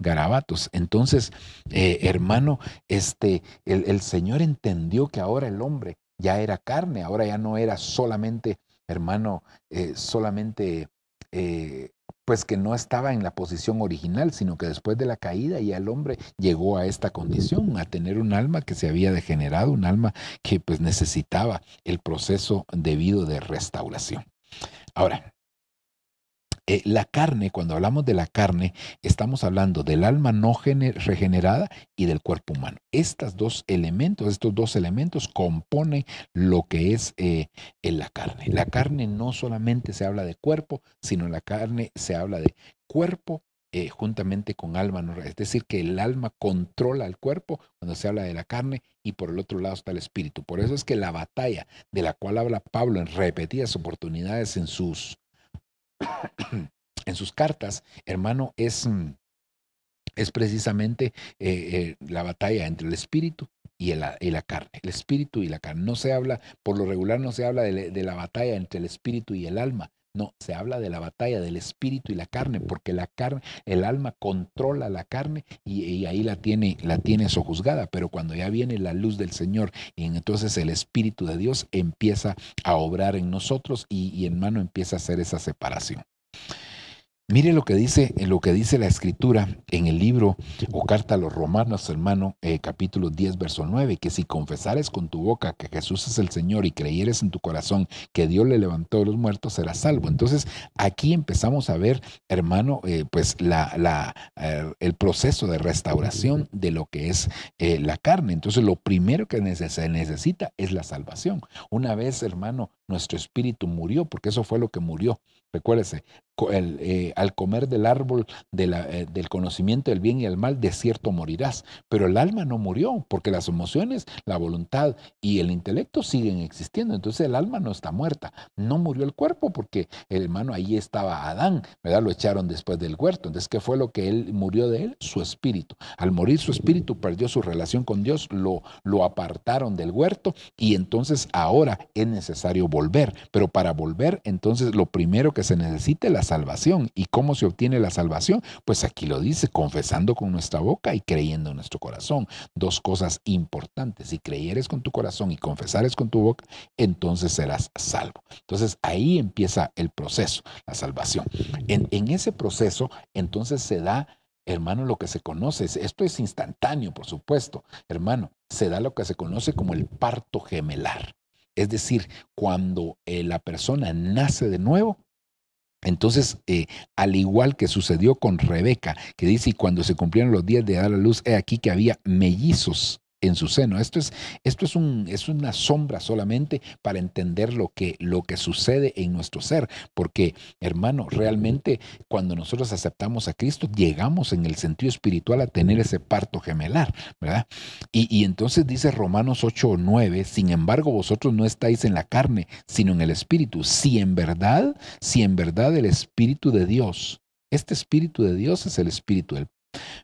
garabatos. Entonces, eh, hermano, este, el, Señor entendió que ahora el hombre ya era carne, ahora ya no era solamente, hermano, eh, solamente, eh, pues que no estaba en la posición original, sino que después de la caída ya el hombre llegó a esta condición, a tener un alma que se había degenerado, un alma que pues necesitaba el proceso debido de restauración. Ahora, eh, la carne, cuando hablamos de la carne, estamos hablando del alma no regenerada y del cuerpo humano. Estos dos elementos, estos dos elementos componen lo que es eh, en la carne. La carne no solamente se habla de cuerpo, sino la carne se habla de cuerpo, eh, juntamente con alma. ¿no? Es decir, que el alma controla el cuerpo cuando se habla de la carne y por el otro lado está el espíritu. Por eso es que la batalla de la cual habla Pablo en repetidas oportunidades en sus en sus cartas, hermano, es, mm, es precisamente eh, eh, la batalla entre el espíritu y, el, la carne, el espíritu y la carne. No se habla, por lo regular no se habla de la batalla entre el espíritu y el alma, no, se habla de la batalla del espíritu y la carne, porque la carne, el alma controla la carne y, ahí la tiene, la tiene sojuzgada. Pero cuando ya viene la luz del Señor, y entonces el Espíritu de Dios empieza a obrar en nosotros y, en mano empieza a hacer esa separación. Mire lo que dice, lo que dice la escritura en el libro o carta a los romanos, hermano, eh, capítulo 10, verso 9, que si confesares con tu boca que Jesús es el Señor y creyeres en tu corazón que Dios le levantó de los muertos, serás salvo. Entonces, aquí empezamos a ver, hermano, eh, pues la, eh, el proceso de restauración de lo que es la carne. Entonces, lo primero que se necesita es la salvación. Una vez, hermano, nuestro espíritu murió, porque eso fue lo que murió. Recuérdese, eh, al comer del árbol eh, del conocimiento del bien y el mal, de cierto morirás. Pero el alma no murió, porque las emociones, la voluntad y el intelecto siguen existiendo. Entonces el alma no está muerta. No murió el cuerpo, porque el hermano ahí estaba Adán, ¿verdad? Lo echaron después del huerto. Entonces, ¿qué fue lo que él murió de él? Su espíritu. Al morir su espíritu, perdió su relación con Dios, lo, lo apartaron del huerto y entonces ahora es necesario volver volver. Pero para volver, entonces lo primero que se necesita es la salvación. ¿Y cómo se obtiene la salvación? Pues aquí lo dice, confesando con nuestra boca y creyendo en nuestro corazón. Dos cosas importantes. Si creyeres con tu corazón y confesares con tu boca, entonces serás salvo. Entonces ahí empieza el proceso, la salvación. En, en ese proceso, entonces se da hermano, lo que se conoce, esto es instantáneo, por supuesto, hermano, se da lo que se conoce como el parto gemelar. Es decir, cuando eh, la persona nace de nuevo, entonces, eh, al igual que sucedió con Rebeca, que dice, y cuando se cumplieron los días de dar la luz, he aquí que había mellizos en su seno. Esto es, esto es, un, es una sombra solamente para entender lo que, lo que sucede en nuestro ser, porque hermano, realmente cuando nosotros aceptamos a Cristo, llegamos en el sentido espiritual a tener ese parto gemelar, ¿verdad? Y, y entonces dice Romanos 8 o 9, sin embargo vosotros no estáis en la carne, sino en el espíritu, si en verdad, si en verdad el espíritu de Dios, este Espíritu de Dios es el Espíritu del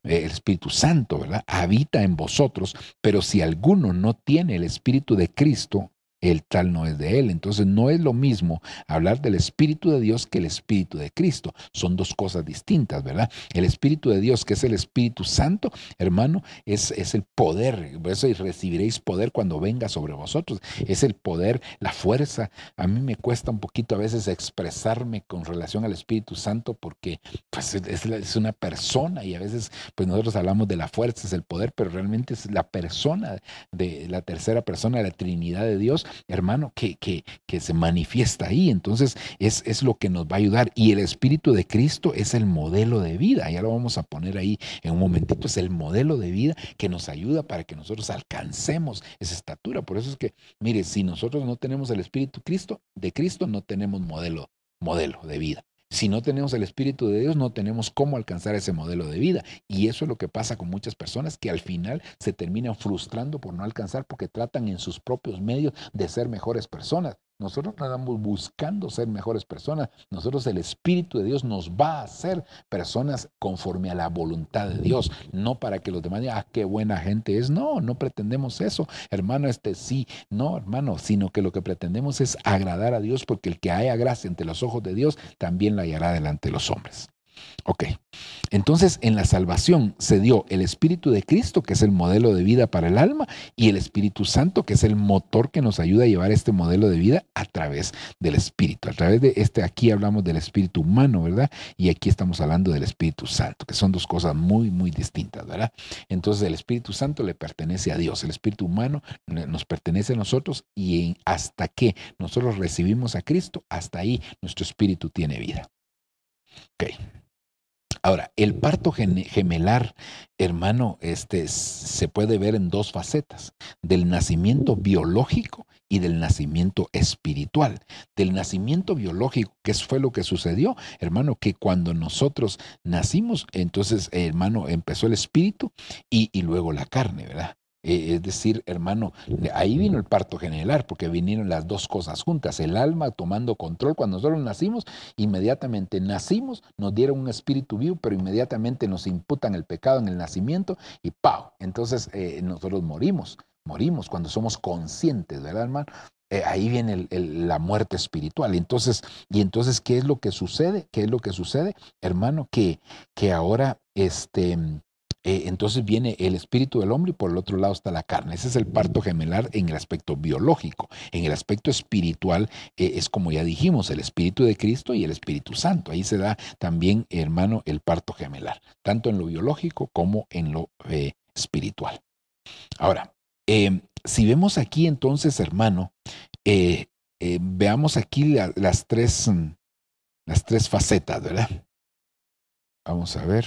eh, el Espíritu Santo, ¿verdad? Habita en vosotros, pero si alguno no tiene el Espíritu de Cristo, el tal no es de él. Entonces no es lo mismo hablar del Espíritu de Dios que el Espíritu de Cristo. Son dos cosas distintas, ¿verdad? El Espíritu de Dios, que es el Espíritu Santo, hermano, es, es el poder. Por eso recibiréis poder cuando venga sobre vosotros. Es el poder, la fuerza. A mí me cuesta un poquito a veces expresarme con relación al Espíritu Santo porque pues, es, una persona y a veces pues nosotros hablamos de la fuerza, es el poder, pero realmente es la persona de la tercera persona la Trinidad de Dios hermano, que, que, se manifiesta ahí. Entonces es, lo que nos va a ayudar. Y el Espíritu de Cristo es el modelo de vida. Ya lo vamos a poner ahí en un momentito. Es el modelo de vida que nos ayuda para que nosotros alcancemos esa estatura. Por eso es que, mire, si nosotros no tenemos el Espíritu Cristo, de Cristo no tenemos modelo, modelo de vida. Si no tenemos el Espíritu de Dios, no tenemos cómo alcanzar ese modelo de vida. Y eso es lo que pasa con muchas personas que al final se terminan frustrando por no alcanzar porque tratan en sus propios medios de ser mejores personas. Nosotros no andamos buscando ser mejores personas. Nosotros el Espíritu de Dios nos va a hacer personas conforme a la voluntad de Dios. No para que los demás digan, ah, qué buena gente es. No, no pretendemos eso. Hermano, este sí. No, hermano, sino que lo que pretendemos es agradar a Dios porque el que haya gracia ante los ojos de Dios también la hallará delante de los hombres. Ok, entonces en la salvación se dio el Espíritu de Cristo, que es el modelo de vida para el alma, y el Espíritu Santo, que es el motor que nos ayuda a llevar este modelo de vida a través del Espíritu. A través de este, aquí hablamos del Espíritu humano, ¿verdad? Y aquí estamos hablando del Espíritu Santo, que son dos cosas muy, muy distintas, ¿verdad? Entonces el Espíritu Santo le pertenece a Dios, el Espíritu humano nos pertenece a nosotros y hasta que nosotros recibimos a Cristo, hasta ahí nuestro Espíritu tiene vida. Ok. Ahora, el parto gemelar, hermano, este se puede ver en dos facetas, del nacimiento biológico y del nacimiento espiritual. Del nacimiento biológico, que fue lo que sucedió, hermano, que cuando nosotros nacimos, entonces, eh, hermano, empezó el espíritu y luego la carne, ¿verdad? Eh, es decir, hermano, ahí vino el parto general, porque vinieron las dos cosas juntas, el alma tomando control. Cuando nosotros nacimos, inmediatamente nacimos, nos dieron un espíritu vivo, pero inmediatamente nos imputan el pecado en el nacimiento y ¡pau! Entonces eh, nosotros morimos. Morimos cuando somos conscientes, ¿verdad, hermano? Eh, ahí viene la muerte espiritual. Entonces, y entonces, ¿qué es lo que sucede? ¿Qué es lo que sucede, hermano? Que, que ahora este, eh, entonces viene el espíritu del hombre y por el otro lado está la carne. Ese es el parto gemelar en el aspecto biológico. En el aspecto espiritual eh, es como ya dijimos, el espíritu de Cristo y el Espíritu Santo. Ahí se da también, hermano, el parto gemelar, tanto en lo biológico como en lo eh, espiritual. Ahora, em, si vemos aquí entonces, hermano, veamos aquí las, tres, mm, las tres facetas, ¿verdad? Vamos a ver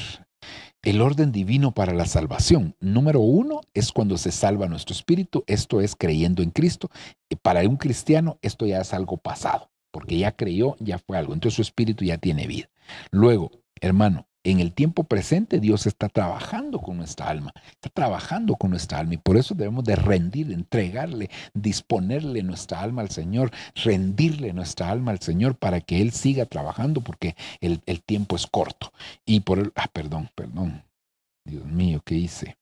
el orden divino para la salvación. Número uno es cuando se salva nuestro espíritu, esto es creyendo en Cristo. Eh, para un cristiano esto ya es algo pasado, porque ya creyó, ya fue algo, entonces su espíritu ya tiene vida. Luego, hermano, en el tiempo presente Dios está trabajando con nuestra alma, está trabajando con nuestra alma y por eso debemos de rendir, entregarle, disponerle nuestra alma al Señor, rendirle nuestra alma al Señor para que Él siga trabajando porque el, tiempo es corto. Y por el, ah, perdón, perdón, Dios mío, ¿qué hice?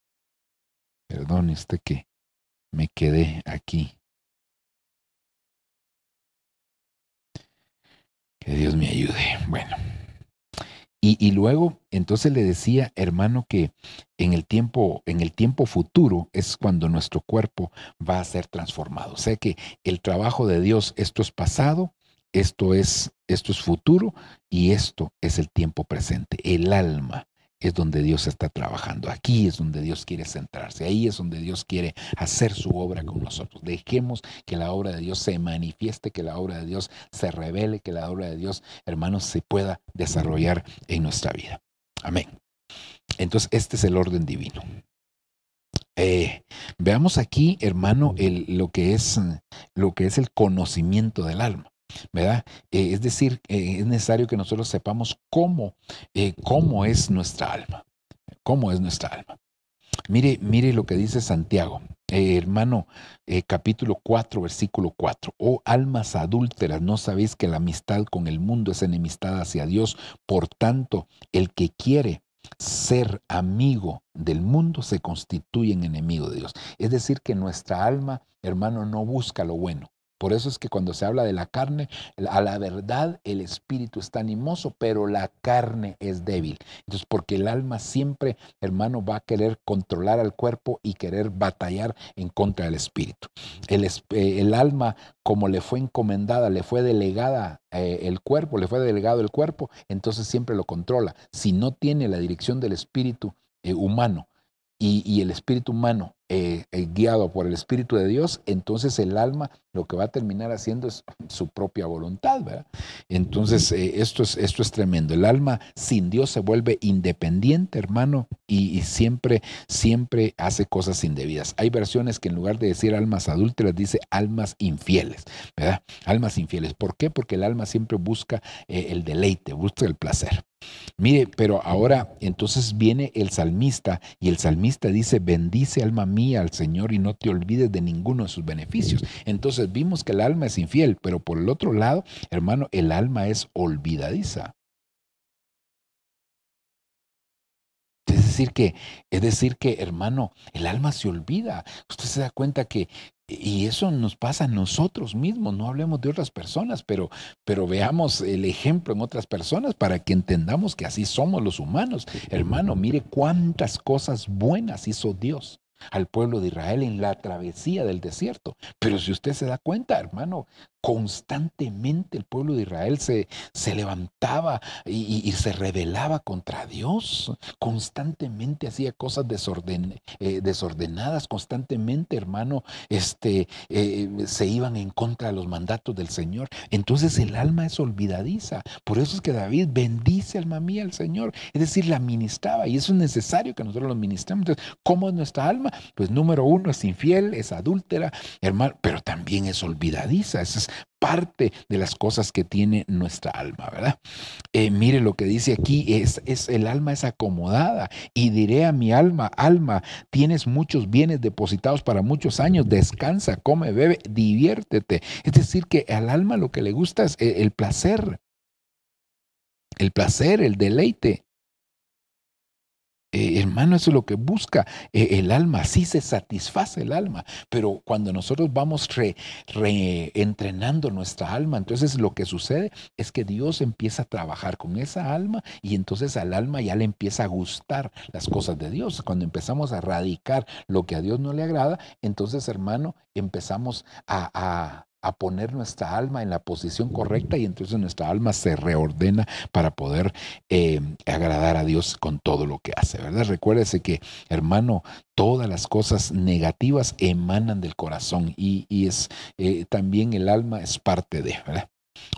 perdón, usted que me quedé aquí. Que Dios me ayude. Bueno. Y, luego, entonces le decía, hermano, que en el tiempo, en el tiempo futuro es cuando nuestro cuerpo va a ser transformado. Sé que el trabajo de Dios, esto es pasado, esto es, esto es futuro y esto es el tiempo presente, el alma es donde Dios está trabajando. Aquí es donde Dios quiere centrarse. Ahí es donde Dios quiere hacer su obra con nosotros. Dejemos que la obra de Dios se manifieste, que la obra de Dios se revele, que la obra de Dios, hermanos, se pueda desarrollar en nuestra vida. Amén. Entonces, este es el orden divino. Eh, veamos aquí, hermano, el, lo, que es, lo que es el conocimiento del alma. ¿verdad? Eh, es decir, eh, es necesario que nosotros sepamos cómo, eh, cómo es nuestra alma, cómo es nuestra alma. Mire, mire lo que dice Santiago, hermano, capítulo 4, versículo 4. Oh almas adúlteras, ¿no sabéis que la amistad con el mundo es enemistad hacia Dios? Por tanto, el que quiere ser amigo del mundo se constituye en enemigo de Dios. Es decir, que nuestra alma, hermano, no busca lo bueno, por eso es que cuando se habla de la carne, a la verdad el espíritu está animoso, pero la carne es débil. Entonces, porque el alma siempre, hermano, va a querer controlar al cuerpo y querer batallar en contra del espíritu. El, eh, alma, como le fue encomendada, le fue delegada eh, el cuerpo, le fue delegado el cuerpo, entonces siempre lo controla. Si no tiene la dirección del espíritu eh, humano y el espíritu humano eh, eh, guiado por el Espíritu de Dios, entonces el alma lo que va a terminar haciendo es su propia voluntad, ¿verdad? Entonces eh, esto, es, esto es tremendo. El alma sin Dios se vuelve independiente, hermano, y, siempre, siempre hace cosas indebidas. Hay versiones que en lugar de decir almas adúlteras, dice almas infieles, ¿verdad? Almas infieles. ¿Por qué? Porque el alma siempre busca el deleite, busca el placer. Mire, pero ahora entonces viene el salmista y el salmista dice, bendice alma mí al Señor y no te olvides de ninguno de sus beneficios. Entonces vimos que el alma es infiel, pero por el otro lado, hermano, el alma es olvidadiza. Es decir que, es decir que, hermano, el alma se olvida. Usted se da cuenta que, y eso nos pasa a nosotros mismos, no hablemos de otras personas, pero, pero veamos el ejemplo en otras personas para que entendamos que así somos los humanos. Hermano, mire cuántas cosas buenas hizo Dios al pueblo de Israel en la travesía del desierto. Pero si usted se da cuenta, hermano, constantemente el pueblo de Israel se, se levantaba y, se rebelaba contra Dios, constantemente hacía cosas eh, desordenadas, constantemente, hermano, este, eh, se iban en contra de los mandatos del Señor. Entonces el alma es olvidadiza. Por eso es que David bendice, alma mía, al Señor. Es decir, la ministraba y eso es necesario que nosotros lo ministremos. Entonces, ¿cómo es nuestra alma? pues número uno es infiel, es adúltera, hermano, pero también es olvidadiza. Esa es parte de las cosas que tiene nuestra alma, ¿verdad? Eh, mire lo que dice aquí, es, es el alma es acomodada y diré a mi alma, alma, tienes muchos bienes depositados para muchos años, descansa, come, bebe, diviértete. Es decir, que al alma lo que le gusta es eh, el placer, el placer, el deleite. Eh, hermano, eso es lo que busca eh, el alma, sí se satisface el alma, pero cuando nosotros vamos reentrenando nuestra alma, entonces lo que sucede es que Dios empieza a trabajar con esa alma y entonces al alma ya le empieza a gustar las cosas de Dios. Cuando empezamos a radicar lo que a Dios no le agrada, entonces hermano, empezamos a a poner nuestra alma en la posición correcta y entonces nuestra alma se reordena para poder eh, agradar a Dios con todo lo que hace, ¿verdad? Recuérdese que, hermano, todas las cosas negativas emanan del corazón y, es eh, también el alma es parte de, ¿verdad?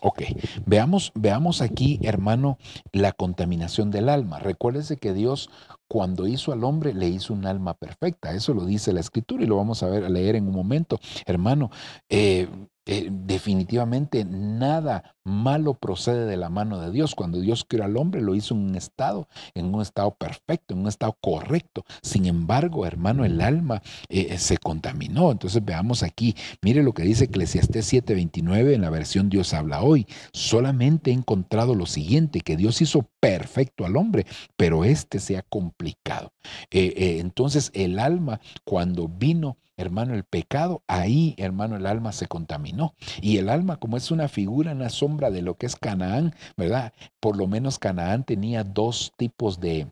Ok, veamos, veamos aquí, hermano, la contaminación del alma. Recuérdese que Dios, cuando hizo al hombre, le hizo un alma perfecta. Eso lo dice la Escritura y lo vamos a ver a leer en un momento. Hermano, eh, eh, definitivamente nada malo procede de la mano de Dios. Cuando Dios creó al hombre, lo hizo en un estado, en un estado perfecto, en un estado correcto. Sin embargo, hermano, el alma eh, eh, se contaminó. Entonces veamos aquí, mire lo que dice Eclesiastés 7:29 en la versión Dios habla hoy. Solamente he encontrado lo siguiente, que Dios hizo perfecto al hombre, pero este se ha complicado. entonces el alma cuando vino hermano, el pecado, ahí, hermano, el alma se contaminó. Y el alma, como es una figura, una sombra de lo que es Canaán, ¿verdad? Por lo menos Canaán tenía dos tipos de,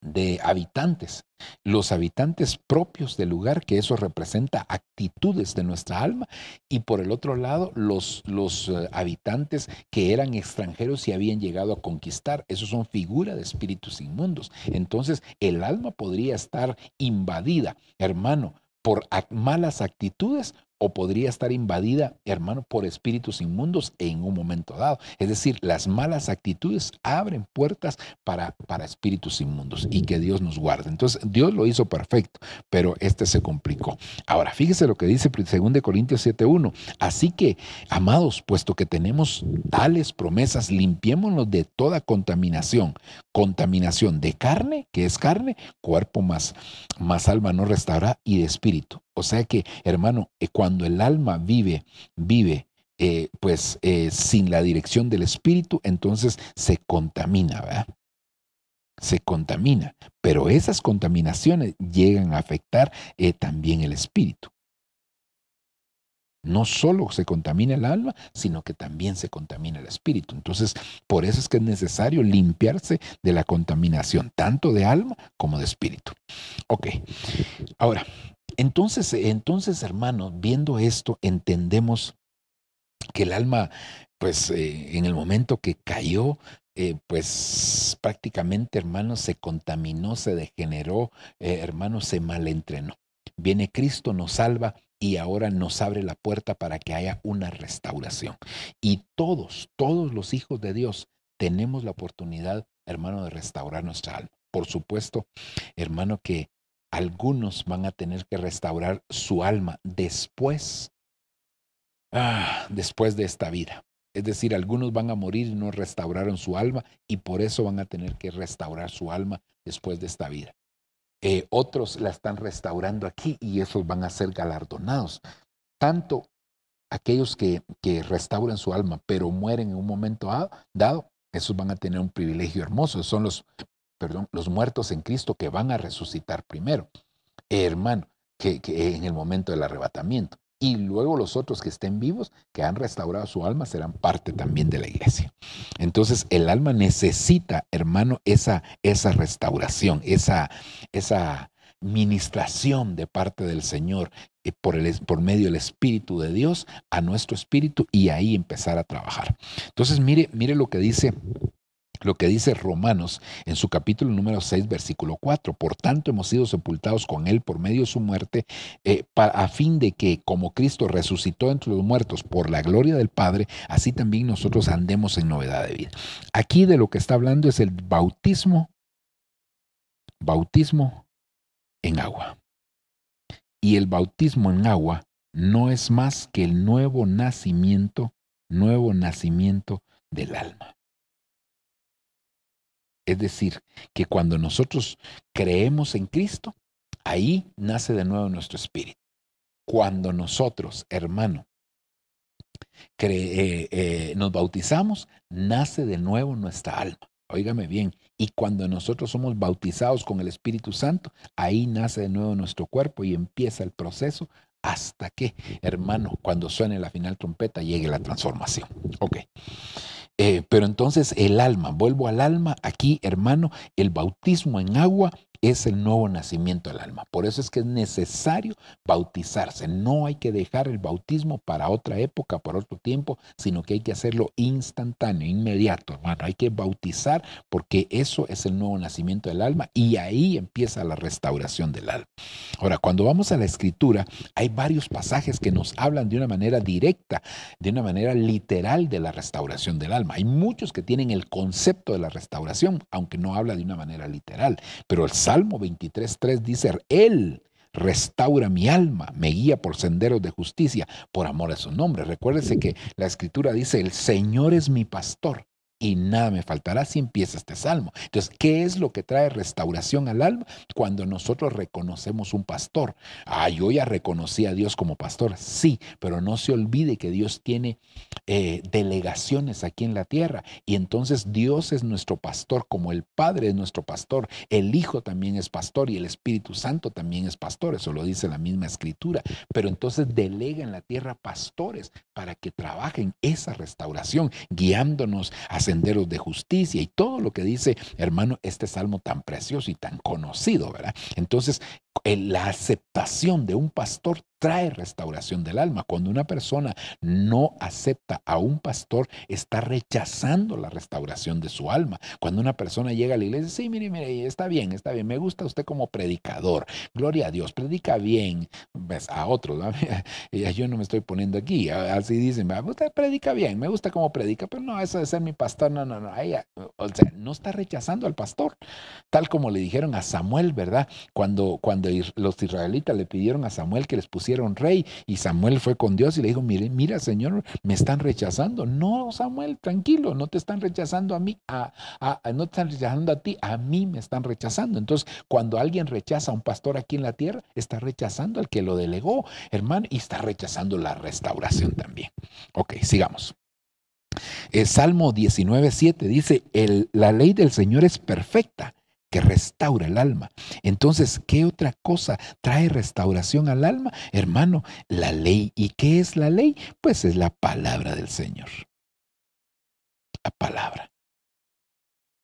de habitantes, los habitantes propios del lugar, que eso representa actitudes de nuestra alma, y por el otro lado, los, los eh, habitantes que eran extranjeros y habían llegado a conquistar, esos son figuras de espíritus inmundos. Entonces, el alma podría estar invadida, hermano, por malas actitudes o podría estar invadida, hermano, por espíritus inmundos en un momento dado. Es decir, las malas actitudes abren puertas para, para espíritus inmundos y que Dios nos guarde. Entonces, Dios lo hizo perfecto, pero este se complicó. Ahora, fíjese lo que dice 2 Corintios 7.1. Así que, amados, puesto que tenemos tales promesas, limpiémonos de toda contaminación. Contaminación de carne, que es carne, cuerpo más, más alma no restaura, y de espíritu o sea que, hermano, eh, cuando el alma vive, vive eh, pues eh, sin la dirección del espíritu, entonces se contamina, ¿verdad? Se contamina, pero esas contaminaciones llegan a afectar también el espíritu. No solo se contamina el alma, sino que también se contamina el espíritu. Entonces, por eso es que es necesario limpiarse de la contaminación, tanto de alma como de espíritu. Ok, ahora, entonces, entonces, hermanos, viendo esto, entendemos que el alma, pues eh, en el momento que cayó, eh, pues prácticamente, hermanos, se contaminó, se degeneró, eh, hermano, hermanos, se malentrenó. Viene Cristo, nos salva y ahora nos abre la puerta para que haya una restauración. Y todos, todos los hijos de Dios tenemos la oportunidad, hermano, de restaurar nuestra alma. Por supuesto, hermano, que algunos van a tener que restaurar su alma después, ah, después de esta vida. Es decir, algunos van a morir y no restauraron su alma y por eso van a tener que restaurar su alma después de esta vida. Eh, otros la están restaurando aquí y esos van a ser galardonados. Tanto aquellos que, que restauran su alma pero mueren en un momento ah, dado, esos van a tener un privilegio hermoso. Son los perdón, los muertos en Cristo que van a resucitar primero, hermano, que, en el momento del arrebatamiento. Y luego los otros que estén vivos, que han restaurado su alma, serán parte también de la iglesia. Entonces el alma necesita, hermano, esa, esa restauración, esa, esa ministración de parte del Señor eh, por, el, por medio del Espíritu de Dios a nuestro espíritu y ahí empezar a trabajar. Entonces mire, mire lo que dice lo que dice Romanos en su capítulo número 6, versículo 4. Por tanto, hemos sido sepultados con Él por medio de su muerte, eh, a fin de que, como Cristo resucitó entre los muertos por la gloria del Padre, así también nosotros andemos en novedad de vida. Aquí de lo que está hablando es el bautismo, bautismo en agua. Y el bautismo en agua no es más que el nuevo nacimiento, nuevo nacimiento del alma. Es decir, que cuando nosotros creemos en Cristo, ahí nace de nuevo nuestro espíritu. Cuando nosotros, hermano, eh, eh, nos bautizamos, nace de nuevo nuestra alma. Óigame bien, y cuando nosotros somos bautizados con el Espíritu Santo, ahí nace de nuevo nuestro cuerpo y empieza el proceso hasta que, hermano, cuando suene la final trompeta, llegue la transformación. Ok. Eh, pero entonces el alma, vuelvo al alma, aquí hermano, el bautismo en agua es el nuevo nacimiento del alma. Por eso es que es necesario bautizarse. No hay que dejar el bautismo para otra época, para otro tiempo, sino que hay que hacerlo instantáneo, inmediato, hermano. Hay que bautizar porque eso es el nuevo nacimiento del alma y ahí empieza la restauración del alma. Ahora, cuando vamos a la escritura, hay varios pasajes que nos hablan de una manera directa, de una manera literal de la restauración del alma. Hay muchos que tienen el concepto de la restauración, aunque no habla de una manera literal, pero el Salmo 23.3 dice, Él restaura mi alma, me guía por senderos de justicia, por amor a su nombre. Recuérdese que la escritura dice, el Señor es mi pastor, y nada me faltará si empieza este salmo. Entonces, ¿qué es lo que trae restauración al alma cuando nosotros reconocemos un pastor? Ah, yo ya reconocí a Dios como pastor, sí, pero no se olvide que Dios tiene eh, delegaciones aquí en la tierra y entonces Dios es nuestro pastor, como el Padre es nuestro pastor, el Hijo también es pastor y el Espíritu Santo también es pastor, eso lo dice la misma escritura, pero entonces delega en la tierra pastores para que trabajen esa restauración, guiándonos a senderos de justicia y todo lo que dice, hermano, este salmo tan precioso y tan conocido, ¿verdad? Entonces, la aceptación de un pastor trae restauración del alma. Cuando una persona no acepta a un pastor, está rechazando la restauración de su alma. Cuando una persona llega a la iglesia, sí, mire, mire, está bien, está bien, me gusta usted como predicador. Gloria a Dios, predica bien. Ves a otros, yo no me estoy poniendo aquí, así dicen, ah, usted predica bien, me gusta como predica, pero no, eso de ser mi pastor, no, no, no. o sea, no está rechazando al pastor, tal como le dijeron a Samuel, ¿verdad? Cuando, cuando los israelitas le pidieron a Samuel que les pusiera rey y Samuel fue con Dios y le dijo, mire, mira Señor, me están rechazando. No, Samuel, tranquilo, no te están rechazando a mí, a, a, no te están rechazando a ti, a mí me están rechazando. Entonces, cuando alguien rechaza a un pastor aquí en la tierra, está rechazando al que lo delegó, hermano, y está rechazando la restauración también. Ok, sigamos. El eh, Salmo 19.7 dice, el, la ley del Señor es perfecta, que restaura el alma. Entonces, ¿qué otra cosa trae restauración al alma? Hermano, la ley. ¿Y qué es la ley? Pues es la palabra del Señor. La palabra.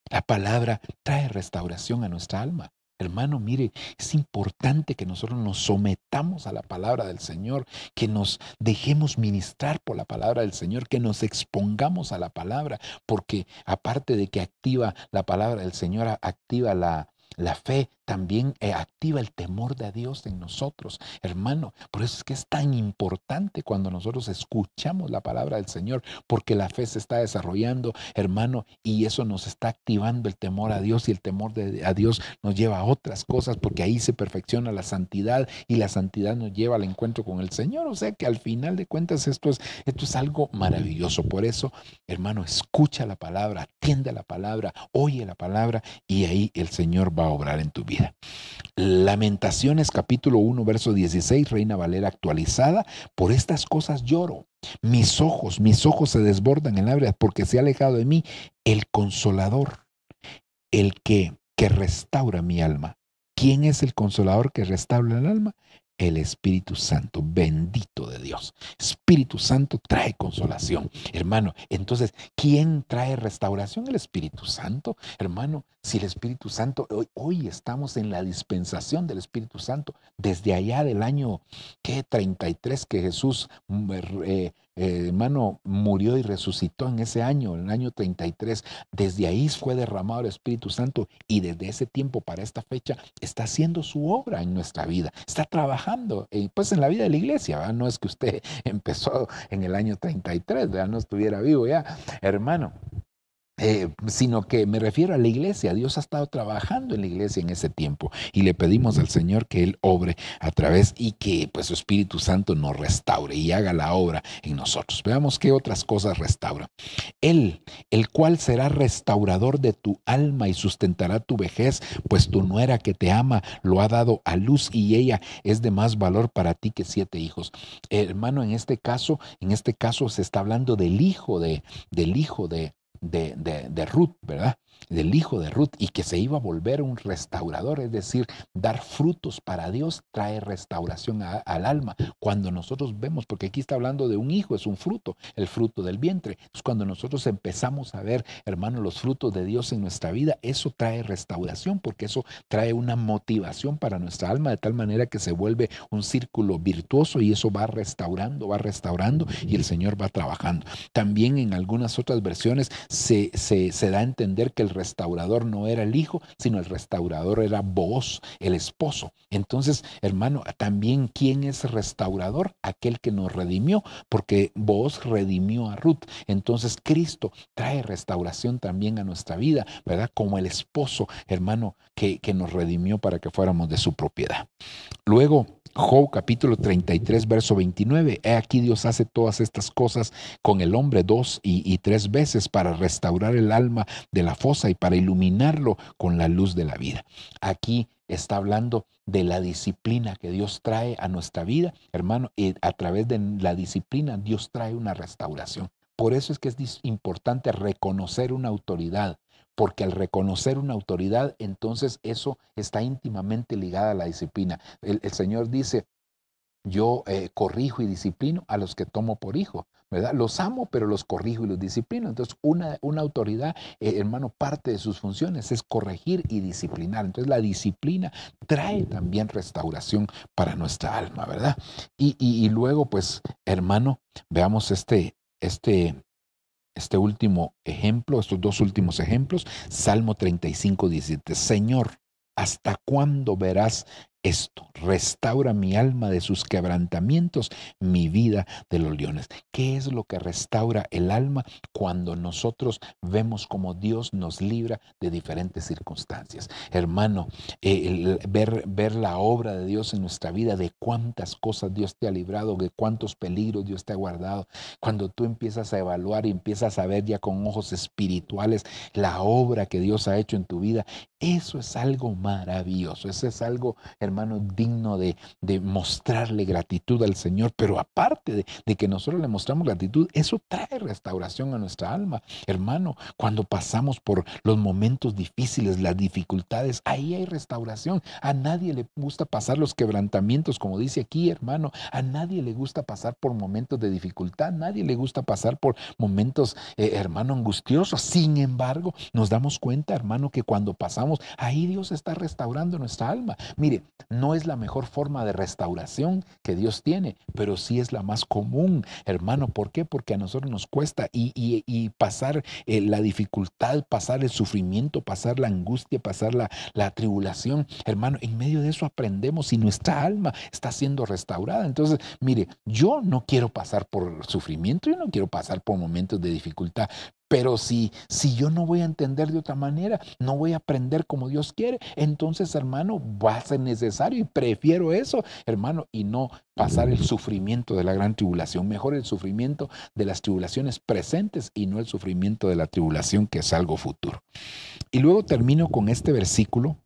La palabra trae restauración a nuestra alma. Hermano, mire, es importante que nosotros nos sometamos a la palabra del Señor, que nos dejemos ministrar por la palabra del Señor, que nos expongamos a la palabra, porque aparte de que activa la palabra del Señor, activa la, la fe, también eh, activa el temor de Dios en nosotros. Hermano, por eso es que es tan importante cuando nosotros escuchamos la palabra del Señor, porque la fe se está desarrollando, hermano, y eso nos está activando el temor a Dios y el temor de, a Dios nos lleva a otras cosas, porque ahí se perfecciona la santidad y la santidad nos lleva al encuentro con el Señor. O sea que al final de cuentas esto es, esto es algo maravilloso. Por eso, hermano, escucha la palabra, atiende la palabra, oye la palabra y ahí el Señor va a obrar en tu vida. Lamentaciones capítulo 1, verso 16, Reina Valera actualizada, por estas cosas lloro. Mis ojos, mis ojos se desbordan en lágrimas porque se ha alejado de mí el consolador, el que, que restaura mi alma. ¿Quién es el consolador que restaura el alma? el Espíritu Santo, bendito de Dios. Espíritu Santo trae consolación, hermano. Entonces, ¿quién trae restauración? El Espíritu Santo, hermano. Si el Espíritu Santo, hoy, estamos en la dispensación del Espíritu Santo, desde allá del año ¿qué? 33 que Jesús mm, eh, eh, hermano, murió y resucitó en ese año, en el año 33. Desde ahí fue derramado el Espíritu Santo y desde ese tiempo para esta fecha está haciendo su obra en nuestra vida, está trabajando, eh, pues en la vida de la iglesia, No es que usted empezó en el año 33, ya No estuviera vivo ya, hermano. Eh, sino que me refiero a la iglesia. Dios ha estado trabajando en la iglesia en ese tiempo y le pedimos al Señor que Él obre a través y que pues, su Espíritu Santo nos restaure y haga la obra en nosotros. Veamos qué otras cosas restaura. Él, el cual será restaurador de tu alma y sustentará tu vejez, pues tu nuera que te ama lo ha dado a luz y ella es de más valor para ti que siete hijos. hermano, en este caso, en este caso se está hablando del hijo de, del hijo de, de, Ruth, ¿verdad? Del hijo de Ruth y que se iba a volver un restaurador, es decir, dar frutos para Dios trae restauración al alma. Cuando nosotros vemos, porque aquí está hablando de un hijo, es un fruto, el fruto del vientre. cuando nosotros empezamos a ver, hermano, los frutos de Dios en nuestra vida, eso trae restauración, porque eso trae una motivación para nuestra alma de tal manera que se vuelve un círculo virtuoso y eso va restaurando, va restaurando y el Señor va trabajando. También en algunas otras versiones se, da a entender que el restaurador no era el hijo, sino el restaurador era vos, el esposo. Entonces, hermano, también quién es restaurador? Aquel que nos redimió, porque vos redimió a Ruth. Entonces, Cristo trae restauración también a nuestra vida, ¿verdad? Como el esposo, hermano, que nos redimió para que fuéramos de su propiedad. Luego, Job capítulo 33, verso 29. He aquí Dios hace todas estas cosas con el hombre dos y, y tres veces para restaurar el alma de la fosa y para iluminarlo con la luz de la vida. Aquí está hablando de la disciplina que Dios trae a nuestra vida, hermano, y a través de la disciplina Dios trae una restauración. Por eso es que es importante reconocer una autoridad, porque al reconocer una autoridad, entonces eso está íntimamente ligado a la disciplina. El, Señor dice, yo eh, corrijo y disciplino a los que tomo por hijo, ¿verdad? Los amo, pero los corrijo y los disciplino. Entonces, una, una autoridad, eh, hermano, parte de sus funciones es corregir y disciplinar. Entonces, la disciplina trae también restauración para nuestra alma, ¿verdad? Y, y luego, pues, hermano, veamos este, este este último ejemplo, estos dos últimos ejemplos, Salmo 35, 17, Señor, ¿hasta cuándo verás esto, restaura mi alma de sus quebrantamientos, mi vida de los leones. ¿Qué es lo que restaura el alma cuando nosotros vemos cómo Dios nos libra de diferentes circunstancias? Hermano, eh, ver, ver la obra de Dios en nuestra vida, de cuántas cosas Dios te ha librado, de cuántos peligros Dios te ha guardado, cuando tú empiezas a evaluar y empiezas a ver ya con ojos espirituales la obra que Dios ha hecho en tu vida, eso es algo maravilloso, eso es algo, hermano, hermano, digno de, de mostrarle gratitud al Señor, pero aparte de, que nosotros le mostramos gratitud, eso trae restauración a nuestra alma. Hermano, cuando pasamos por los momentos difíciles, las dificultades, ahí hay restauración. A nadie le gusta pasar los quebrantamientos, como dice aquí, hermano. A nadie le gusta pasar por momentos de dificultad, nadie le gusta pasar por momentos, eh, hermano, angustiosos. Sin embargo, nos damos cuenta, hermano, que cuando pasamos, ahí Dios está restaurando nuestra alma. Mire, no es la mejor forma de restauración que Dios tiene, pero sí es la más común, hermano. ¿Por qué? Porque a nosotros nos cuesta y, pasar eh, la dificultad, pasar el sufrimiento, pasar la angustia, pasar la, la tribulación. Hermano, en medio de eso aprendemos y nuestra alma está siendo restaurada. Entonces, mire, yo no quiero pasar por sufrimiento, yo no quiero pasar por momentos de dificultad, pero si, si yo no voy a entender de otra manera, no voy a aprender como Dios quiere, entonces, hermano, va a ser necesario y prefiero eso, hermano, y no pasar el sufrimiento de la gran tribulación. Mejor el sufrimiento de las tribulaciones presentes y no el sufrimiento de la tribulación que es algo futuro. Y luego termino con este versículo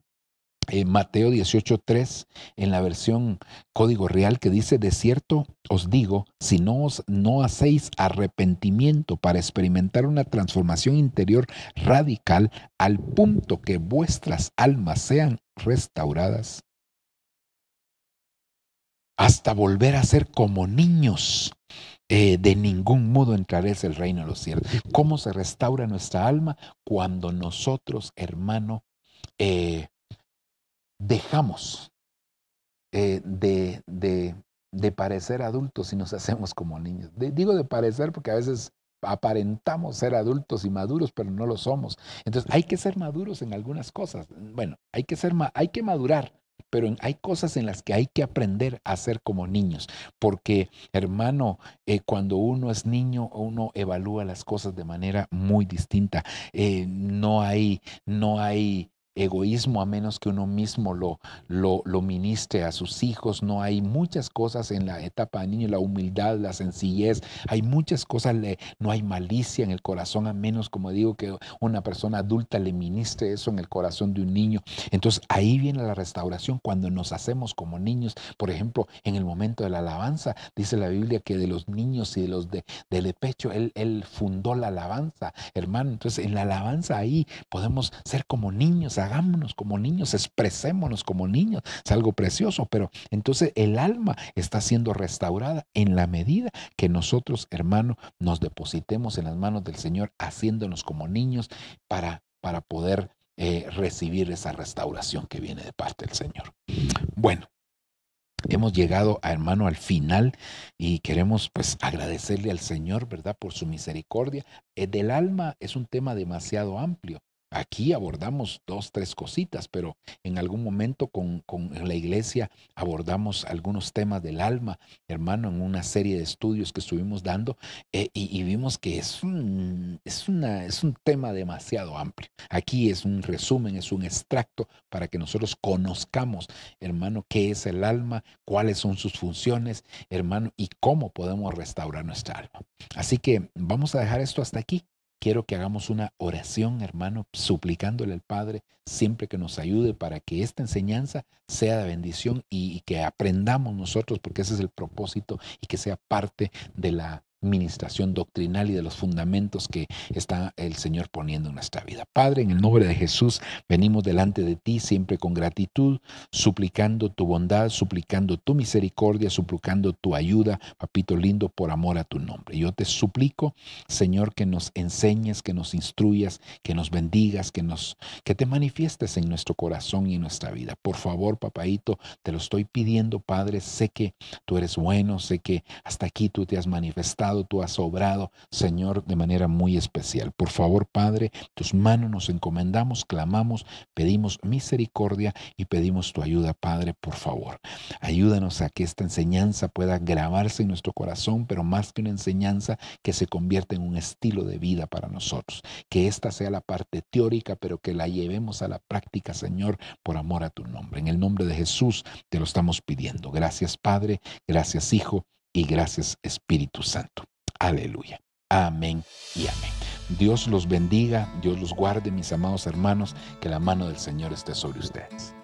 eh, Mateo Mateo 18.3 en la versión Código Real que dice, de cierto os digo, si no os no hacéis arrepentimiento para experimentar una transformación interior radical al punto que vuestras almas sean restauradas, hasta volver a ser como niños. Eh, de ningún modo entraréis el reino de los cielos. ¿Cómo se restaura nuestra alma? Cuando nosotros, hermano, eh, dejamos eh, de, de, parecer adultos y nos hacemos como niños. digo de parecer porque a veces aparentamos ser adultos y maduros, pero no lo somos. Entonces hay que ser maduros en algunas cosas. Bueno, hay que, ser, hay que madurar, pero hay cosas en las que hay que aprender a ser como niños, porque hermano, eh, cuando uno es niño, uno evalúa las cosas de manera muy distinta. Eh, no hay, no hay egoísmo a menos que uno mismo lo, lo, ministre a sus hijos. No hay muchas cosas en la etapa de niño, la humildad, la sencillez, hay muchas cosas, no hay malicia en el corazón a menos, como digo, que una persona adulta le ministre eso en el corazón de un niño. Entonces ahí viene la restauración cuando nos hacemos como niños. Por ejemplo, en el momento de la alabanza, dice la Biblia que de los niños y de los de, del pecho, él, él fundó la alabanza, hermano. Entonces en la alabanza ahí podemos ser como niños, hagámonos como niños, expresémonos como niños, es algo precioso, pero entonces el alma está siendo restaurada en la medida que nosotros, hermano, nos depositemos en las manos del Señor, haciéndonos como niños para, para poder eh, recibir esa restauración que viene de parte del Señor. Bueno, Hemos llegado, hermano, al final y queremos pues agradecerle al Señor, ¿verdad?, por su misericordia. Eh, del alma es un tema demasiado amplio, Aquí abordamos dos, tres cositas, pero en algún momento con, la iglesia abordamos algunos temas del alma, hermano, en una serie de estudios que estuvimos dando eh, y, vimos que es un, es, una, es un tema demasiado amplio. Aquí es un resumen, es un extracto para que nosotros conozcamos, hermano, qué es el alma, cuáles son sus funciones, hermano, y cómo podemos restaurar nuestra alma. Así que vamos a dejar esto hasta aquí quiero que hagamos una oración, hermano, suplicándole al Padre siempre que nos ayude para que esta enseñanza sea de bendición y, que aprendamos nosotros, porque ese es el propósito, y que sea parte de la administración doctrinal y de los fundamentos que está el Señor poniendo en nuestra vida. Padre, en el nombre de Jesús, venimos delante de ti siempre con gratitud, suplicando tu bondad, suplicando tu misericordia, suplicando tu ayuda, papito lindo, por amor a tu nombre. Yo te suplico, Señor, que nos enseñes, que nos instruyas, que nos bendigas, que nos que te manifiestes en nuestro corazón y en nuestra vida. Por favor, papaito, te lo estoy pidiendo, Padre, sé que tú eres bueno, sé que hasta aquí tú te has manifestado tu tú has obrado, Señor, de manera muy especial. Por favor, Padre, tus manos nos encomendamos, clamamos, pedimos misericordia y pedimos tu ayuda, Padre, por favor. Ayúdanos a que esta enseñanza pueda grabarse en nuestro corazón, pero más que una enseñanza, que se convierta en un estilo de vida para nosotros. Que esta sea la parte teórica, pero que la llevemos a la práctica, Señor, por amor a tu nombre. En el nombre de Jesús te lo estamos pidiendo. Gracias, Padre. Gracias, Hijo y gracias Espíritu Santo. Aleluya. Amén y amén. Dios los bendiga, Dios los guarde, mis amados hermanos, que la mano del Señor esté sobre ustedes.